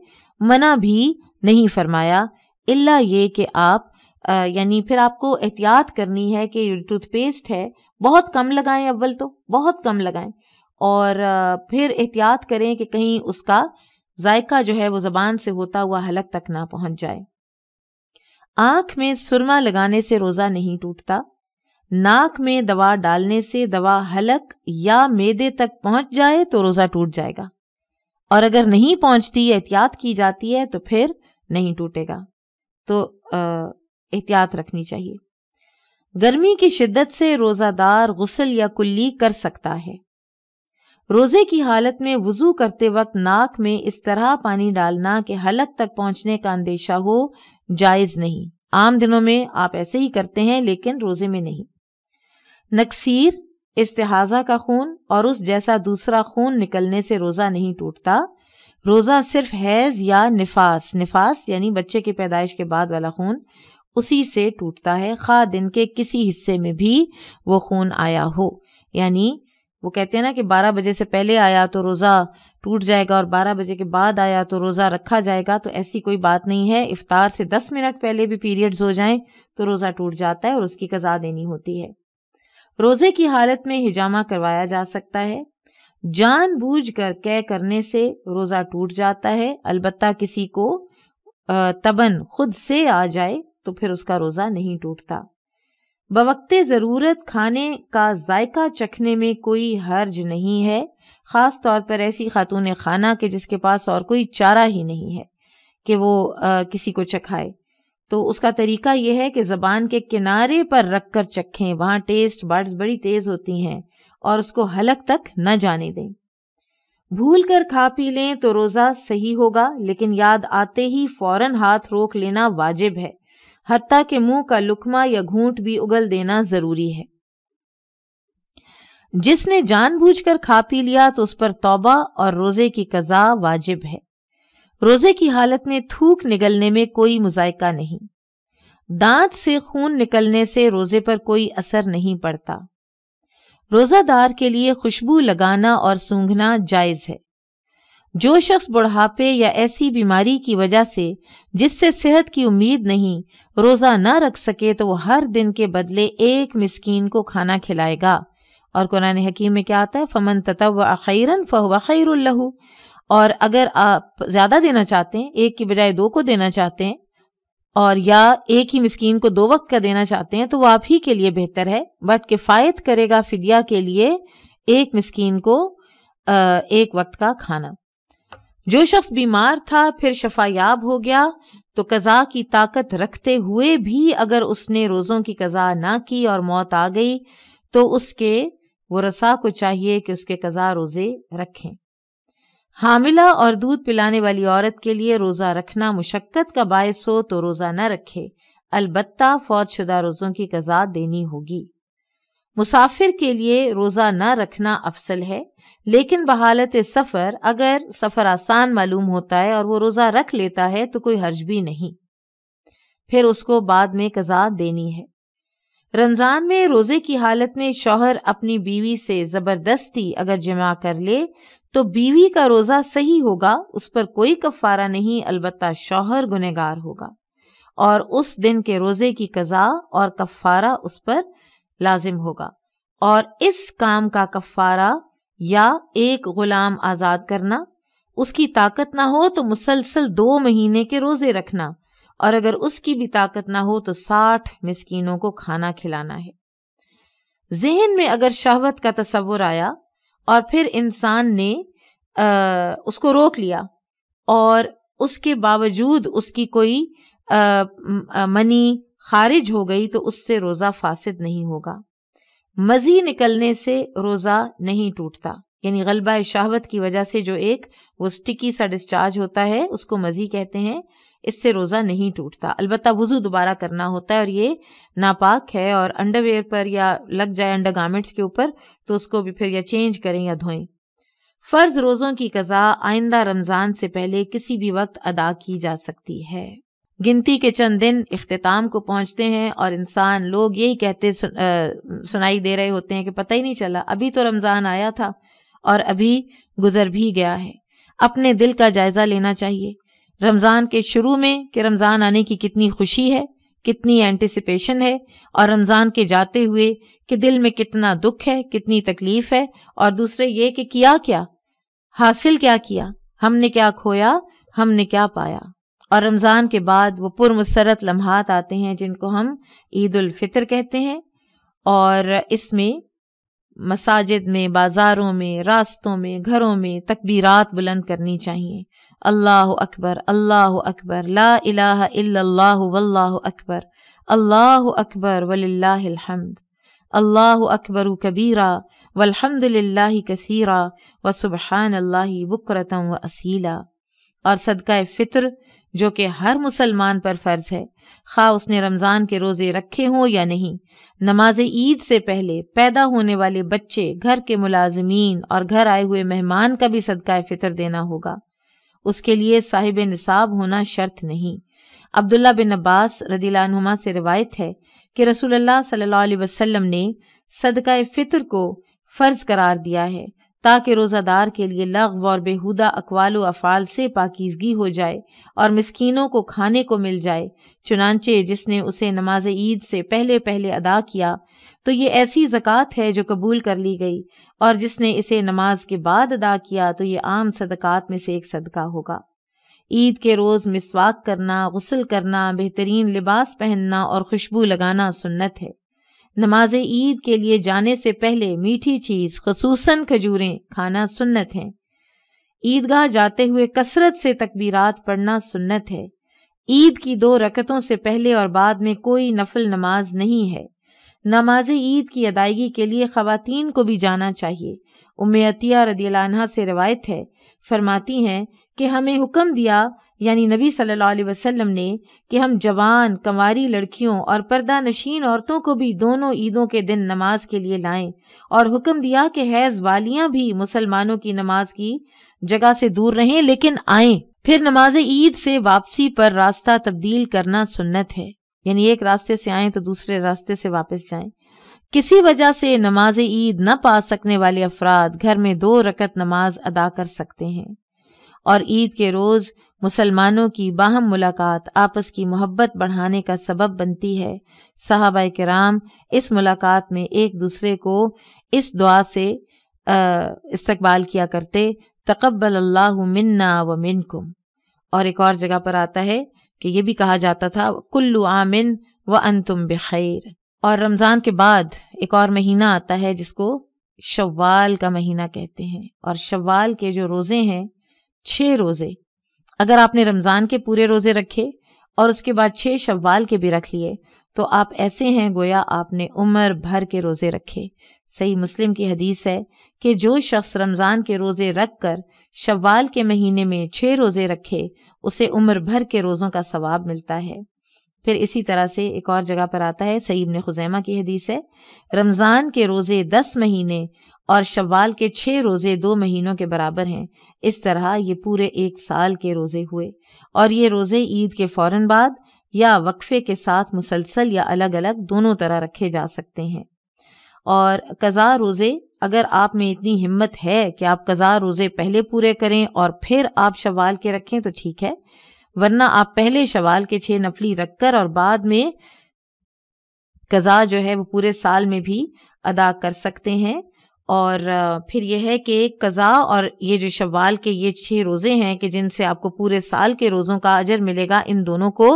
मना भी नहीं फरमाया इल्ला ये कि आप यानी फिर आपको एहतियात करनी है कि टूथपेस्ट है बहुत कम लगाएं अव्वल तो बहुत कम लगाएं और फिर एहतियात करें कि कहीं उसका जायका जो है वो ज़बान से होता हुआ हलक तक ना पहुंच जाए आँख में सुरमा लगाने से रोज़ा नहीं टूटता नाक में दवा डालने से दवा हलक या मेदे तक पहुंच जाए तो रोज़ा टूट जाएगा और अगर नहीं पहुंचती एहतियात की जाती है तो फिर नहीं टूटेगा तो आ, एहतियात रखनी चाहिए गर्मी की शिद्दत से रोज़ादार गुसल या कुल्ली कर सकता है रोज़े की हालत में वज़ू करते वक्त नाक में इस तरह पानी डालना कि हलक तक पहुंचने का अंदेशा हो जायज़ नहीं आम दिनों में आप ऐसे ही करते हैं लेकिन रोज़े में नहीं नक्सीर इस्तेहाजा का खून और उस जैसा दूसरा खून निकलने से रोज़ा नहीं टूटता रोज़ा सिर्फ हैज़ या निफास निफास यानी बच्चे की पैदाइश के बाद वाला खून उसी से टूटता है खा दिन के किसी हिस्से में भी वो खून आया हो यानी वो कहते हैं ना कि 12 बजे से पहले आया तो रोज़ा टूट जाएगा और 12 बजे के बाद आया तो रोज़ा रखा जाएगा तो ऐसी कोई बात नहीं है इफ्तार से 10 मिनट पहले भी पीरियड्स हो जाएं तो रोज़ा टूट जाता है और उसकी कज़ा देनी होती है रोज़े की हालत में हिजामा करवाया जा सकता है जानबूझकर कै करने से रोज़ा टूट जाता है अलबत्ता किसी को तबन खुद से आ जाए तो फिर उसका रोज़ा नहीं टूटता बवकते ज़रूरत खाने का जायका चखने में कोई हर्ज नहीं है ख़ास तौर पर ऐसी खातून खाना के जिसके पास और कोई चारा ही नहीं है कि वो आ, किसी को चखाए तो उसका तरीका यह है कि ज़बान के किनारे पर रख कर चखें वहां टेस्ट बर्ड्स बड़ी तेज़ होती हैं और उसको हलक तक न जाने दें भूल कर खा पी लें तो रोज़ा सही होगा लेकिन याद आते ही फ़ौरन हाथ रोक लेना वाजिब है हत्ता के मुंह का लुकमा या घूंट भी उगल देना जरूरी है जिसने जानबूझकर खा पी लिया तो उस पर तौबा और रोजे की कजा वाजिब है रोजे की हालत में थूक निगलने में कोई मुजायका नहीं दांत से खून निकलने से रोजे पर कोई असर नहीं पड़ता रोजादार के लिए खुशबू लगाना और सूंघना जायज है जो शख्स बुढ़ापे या ऐसी बीमारी की वजह से जिससे सेहत की उम्मीद नहीं रोज़ा न रख सके तो वो हर दिन के बदले एक मिसकीन को खाना खिलाएगा और कुरान हकीम में क्या आता है फमन ततव अखैरन फ़हुआ और अगर आप ज़्यादा देना चाहते हैं एक की बजाय दो को देना चाहते हैं और या एक ही मिसकीन को दो वक्त का देना चाहते हैं तो वो आप ही के लिए बेहतर है बट किफ़ायत करेगा फिदिया के लिए एक मिसकीन को एक वक्त का खाना जो शख्स बीमार था फिर शफायाब हो गया तो कज़ा की ताकत रखते हुए भी अगर उसने रोज़ों की कज़ा ना की और मौत आ गई तो उसके वो रसा को चाहिए कि उसके कज़ा रोज़े रखें हामिला और दूध पिलाने वाली औरत के लिए रोज़ा रखना मुशक्क़त का बायस हो तो रोज़ा न रखे अलबत्ता फौज शुदा रोज़ों की कज़ा देनी होगी मुसाफिर के लिए रोज़ा न रखना अफसल है लेकिन बहालत सफ़र अगर सफ़र आसान मालूम होता है और वो रोज़ा रख लेता है तो कोई हर्ज भी नहीं फिर उसको बाद में कज़ा देनी है रमज़ान में रोज़े की हालत में शौहर अपनी बीवी से ज़बरदस्ती अगर जमा कर ले तो बीवी का रोज़ा सही होगा उस पर कोई कफ़ारा नहीं अलबत् शौहर गुनहगार होगा और उस दिन के रोज़े की कज़ा और कफ़ारा उस पर लाजिम होगा और इस काम का कफ़ारा या एक ग़ुलाम आज़ाद करना उसकी ताकत ना हो तो मुसलसल दो महीने के रोज़े रखना और अगर उसकी भी ताकत ना हो तो साठ मिसकीनों को खाना खिलाना है जहन में अगर शहवत का तस्वुर आया और फिर इंसान ने आ, उसको रोक लिया और उसके बावजूद उसकी कोई आ, मनी खारिज हो गई तो उससे रोज़ा फासिद नहीं होगा मज़ी निकलने से रोज़ा नहीं टूटता यानी गलबा शहावत की वजह से जो एक वो स्टिकी सा डिस्चार्ज होता है उसको मज़ी कहते हैं इससे रोज़ा नहीं टूटता अलबत् वज़ू दोबारा करना होता है और ये नापाक है और अंडरवेयर पर या लग जाए अंडर गार्मेंट्स के ऊपर तो उसको भी फिर या चेंज करें या धोएं फ़र्ज़ रोज़ों की कज़ा आइंदा रमज़ान से पहले किसी भी वक्त अदा की जा सकती है गिनती के चंद दिन अख्ताम को पहुँचते हैं और इंसान लोग यही कहते सुन, आ, सुनाई दे रहे होते हैं कि पता ही नहीं चला अभी तो रमज़ान आया था और अभी गुजर भी गया है अपने दिल का जायज़ा लेना चाहिए रमज़ान के शुरू में कि रमज़ान आने की कितनी खुशी है कितनी एंटिसिपेशन है और रमज़ान के जाते हुए कि दिल में कितना दुख है कितनी तकलीफ़ है और दूसरे ये कि किया क्या हासिल क्या किया हमने क्या खोया हमने क्या पाया और रमज़ान के बाद वो पुरमसरत लम्हात आते हैं जिनको हम ईद फितर कहते हैं और इसमें मसाजिद में बाज़ारों में रास्तों में घरों में तकबीरात बुलंद करनी चाहिए अल्लाह अकबर अल्लाह अकबर ला इलाह वल्लाह अकबर अल्लाह अकबर वल्लाहमद अल्लाह अकबर कबीरा वल्हम्दुलिल्लाहि कसीरा व सुबहान अल्ला बकरतम व असीला और सदका फ़ितर जो कि हर मुसलमान पर फर्ज है खा उसने रमज़ान के रोज़े रखे हों या नहीं नमाज ईद से पहले पैदा होने वाले बच्चे घर के मुलाजमीन और घर आए हुए मेहमान का भी सदका फितर देना होगा उसके लिए साहिब निसाब होना शर्त नहीं अब्दुल्ला बिन अब्बास रदीलानुमा से रिवायत है कि रसूल सल्लाम ने सदका फ़ितर को फ़र्ज़ करार दिया है ताकि रोज़ादार के लिए लगव और बेहुदा अकवाल अफ़ाल से पाकिजगी हो जाए और मस्किनों को खाने को मिल जाए चुनानचे जिसने उसे नमाज ईद से पहले पहले अदा किया तो ये ऐसी ज़क़़त है जो कबूल कर ली गई और जिसने इसे नमाज के बाद अदा किया तो ये आम सदक़ात में से एक सदका होगा ईद के रोज़ मिसवाक करना गसल करना बेहतरीन लिबास पहनना और खुशबू लगाना सुन्नत है नमाज ईद के लिए जाने से पहले मीठी चीज़ खसूस खजूरें खाना सुन्नत है ईदगाह जाते हुए कसरत से तकबीरात पढ़ना सुन्नत है ईद की दो रकतों से पहले और बाद में कोई नफल नमाज नहीं है नमाज ईद की अदायगी के लिए खातन को भी जाना चाहिए उमेतिया अतिया से रवायत है फरमाती हैं कि हमें हुक्म दिया यानी नबी सल्लल्लाहु अलैहि वसल्लम ने कि हम जवान कंवारी लड़कियों और पर्दा नशीन औरतों को भी दोनों ईदों के दिन नमाज के लिए लाएं और हुक्म दिया कि हैज़ वालियां भी मुसलमानों की नमाज की जगह से दूर रहें लेकिन आएं फिर नमाज ईद से वापसी पर रास्ता तब्दील करना सुन्नत है यानी एक रास्ते से आए तो दूसरे रास्ते से वापस जाए किसी वजह से नमाज ईद न पा सकने वाले अफराद घर में दो रकत नमाज अदा कर सकते हैं और ईद के रोज़ मुसलमानों की बाहम मुलाकात आपस की मोहब्बत बढ़ाने का सबब बनती है साहबा कराम इस मुलाकात में एक दूसरे को इस दुआ से इस्तकबाल किया करते तकबल अल्लाह मन्ना व मिनकुम और एक और जगह पर आता है कि ये भी कहा जाता था कुल्लु आमिन व तुम बखैर और रमज़ान के बाद एक और महीना आता है जिसको शवाल का महीना कहते हैं और शवाल के जो रोज़े हैं छः रोज़े अगर आपने रमज़ान के पूरे रोज़े रखे और उसके बाद छः शव्वाल के भी रख लिए तो आप ऐसे हैं गोया आपने उम्र भर के रोज़े रखे सही मुस्लिम की हदीस है कि जो शख्स रमज़ान के रोज़े रख कर शव्वाल के महीने में छः रोज़े रखे उसे उम्र भर के रोज़ों का सवाब मिलता है फिर इसी तरह से एक और जगह पर आता है सईब ने खुजैमा की हदीस है रमज़ान के रोज़े दस महीने और शव्वाल के छः रोज़े दो महीनों के बराबर हैं इस तरह ये पूरे एक साल के रोज़े हुए और ये रोज़े ईद के फ़ौर बाद या वक्फे के साथ मुसलसल या अलग अलग दोनों तरह रखे जा सकते हैं और कज़ा रोज़े अगर आप में इतनी हिम्मत है कि आप कज़ा रोज़े पहले पूरे करें और फिर आप शवाल के रखें तो ठीक है वरना आप पहले शवाल के छः नफली रखकर और बाद में कज़ा जो है वो पूरे साल में भी अदा कर सकते हैं और फिर यह है कि कज़ा और ये जो शवाल के ये छः रोज़े हैं कि जिनसे आपको पूरे साल के रोज़ों का अजर मिलेगा इन दोनों को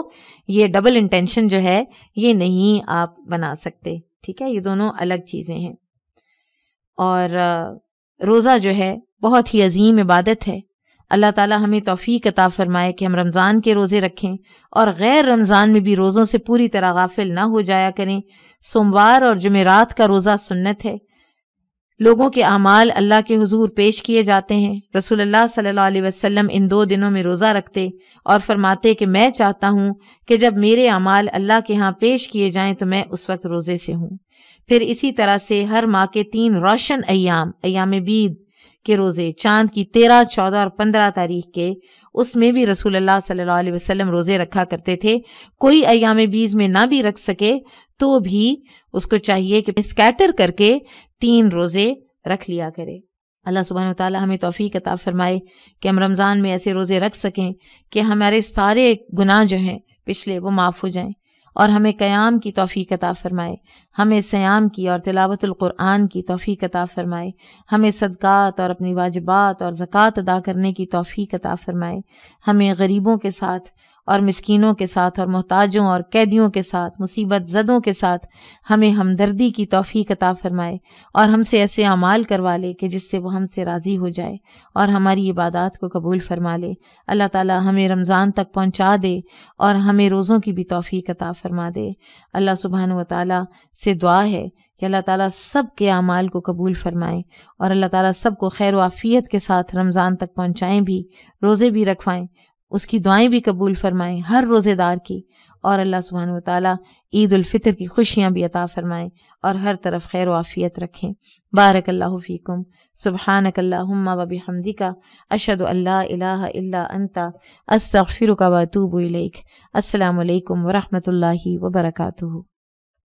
ये डबल इंटेंशन जो है ये नहीं आप बना सकते ठीक है ये दोनों अलग चीज़ें हैं और रोज़ा जो है बहुत ही अजीम इबादत है अल्लाह ताला हमें तोफ़ी कता फ़रमाए कि हम रमज़ान के रोज़े रखें और गैर रमज़ान में भी रोज़ों से पूरी तरह गाफिल ना हो जाया करें सोमवार और जमेरात का रोज़ा सुन्नत है लोगों के अमाल अल्लाह के हुजूर पेश किए जाते हैं रसूल अल्लाह सल्लल्लाहु अलैहि वसल्लम इन दो दिनों में रोज़ा रखते और फरमाते कि मैं चाहता हूँ कि जब मेरे अमाल अल्लाह के यहाँ पेश किए जाएं तो मैं उस वक्त रोज़े से हूँ फिर इसी तरह से हर माह के तीन रोशन अयाम अयाम बीद के रोज़े चांद की तेरह चौदह और पंद्रह तारीख के उसमें भी रसूल अल्लाह सल्लल्लाहु अलैहि वसल्लम रोज़े रखा करते थे कोई अयाम बीज में ना भी रख सके तो भी उसको चाहिए कि स्कैटर करके तीन रोज़े रख लिया करे अल्लाह सुबहान ताली हमें तोफ़ी कता फरमाए कि हम रमज़ान में ऐसे रोज़े रख सकें कि हमारे सारे गुनाह जो हैं पिछले वो माफ़ हो जाएं और हमें क़याम की तोफ़ी कता फ़रमाए हमें सयाम की और तिलावतुल्क़ुरान की तोफ़ी कता फ़रमाए हमें सदक़ात और अपनी वाजबात और ज़क़़त अदा करने की तोफ़ी कता फ़रमाए हमें गरीबों के साथ और मस्किनों के साथ और मोहताजों और कैदियों के साथ मुसीबत जदों के साथ हमें हमदर्दी की तोफ़ी अता फरमाए और हमसे ऐसे अमाल करवा ले कि जिससे वो हमसे राज़ी हो जाए और हमारी इबादत को कबूल फरमा ले अल्लाह ताला हमें रमज़ान तक पहुँचा दे और हमें रोज़ों की भी तोफ़ी अता फरमा दे अल्लाह सुबहान ताली से दुआ है कि अल्लाह ताला सब के अमाल को कबूल फरमाएं और अल्लाह ताला सब को खैर आफ़ियत के साथ रमज़ान तक पहुँचाएँ भी रोज़े भी रखवाएँ उसकी दुआएं भी कबूल फरमाएं हर रोज़ेदार की और अल्लाह सुबहान ताली फितर की खुशियाँ भी अता फ़रमाएँ और हर तरफ खैर वाफ़ियत रखें बारक फ़ीकुम सुबहानकल्ला वबी हमदी का अशद अल्ला अंता अस्तफ़िर का वतूब अल्लाम वरहमल वबरकू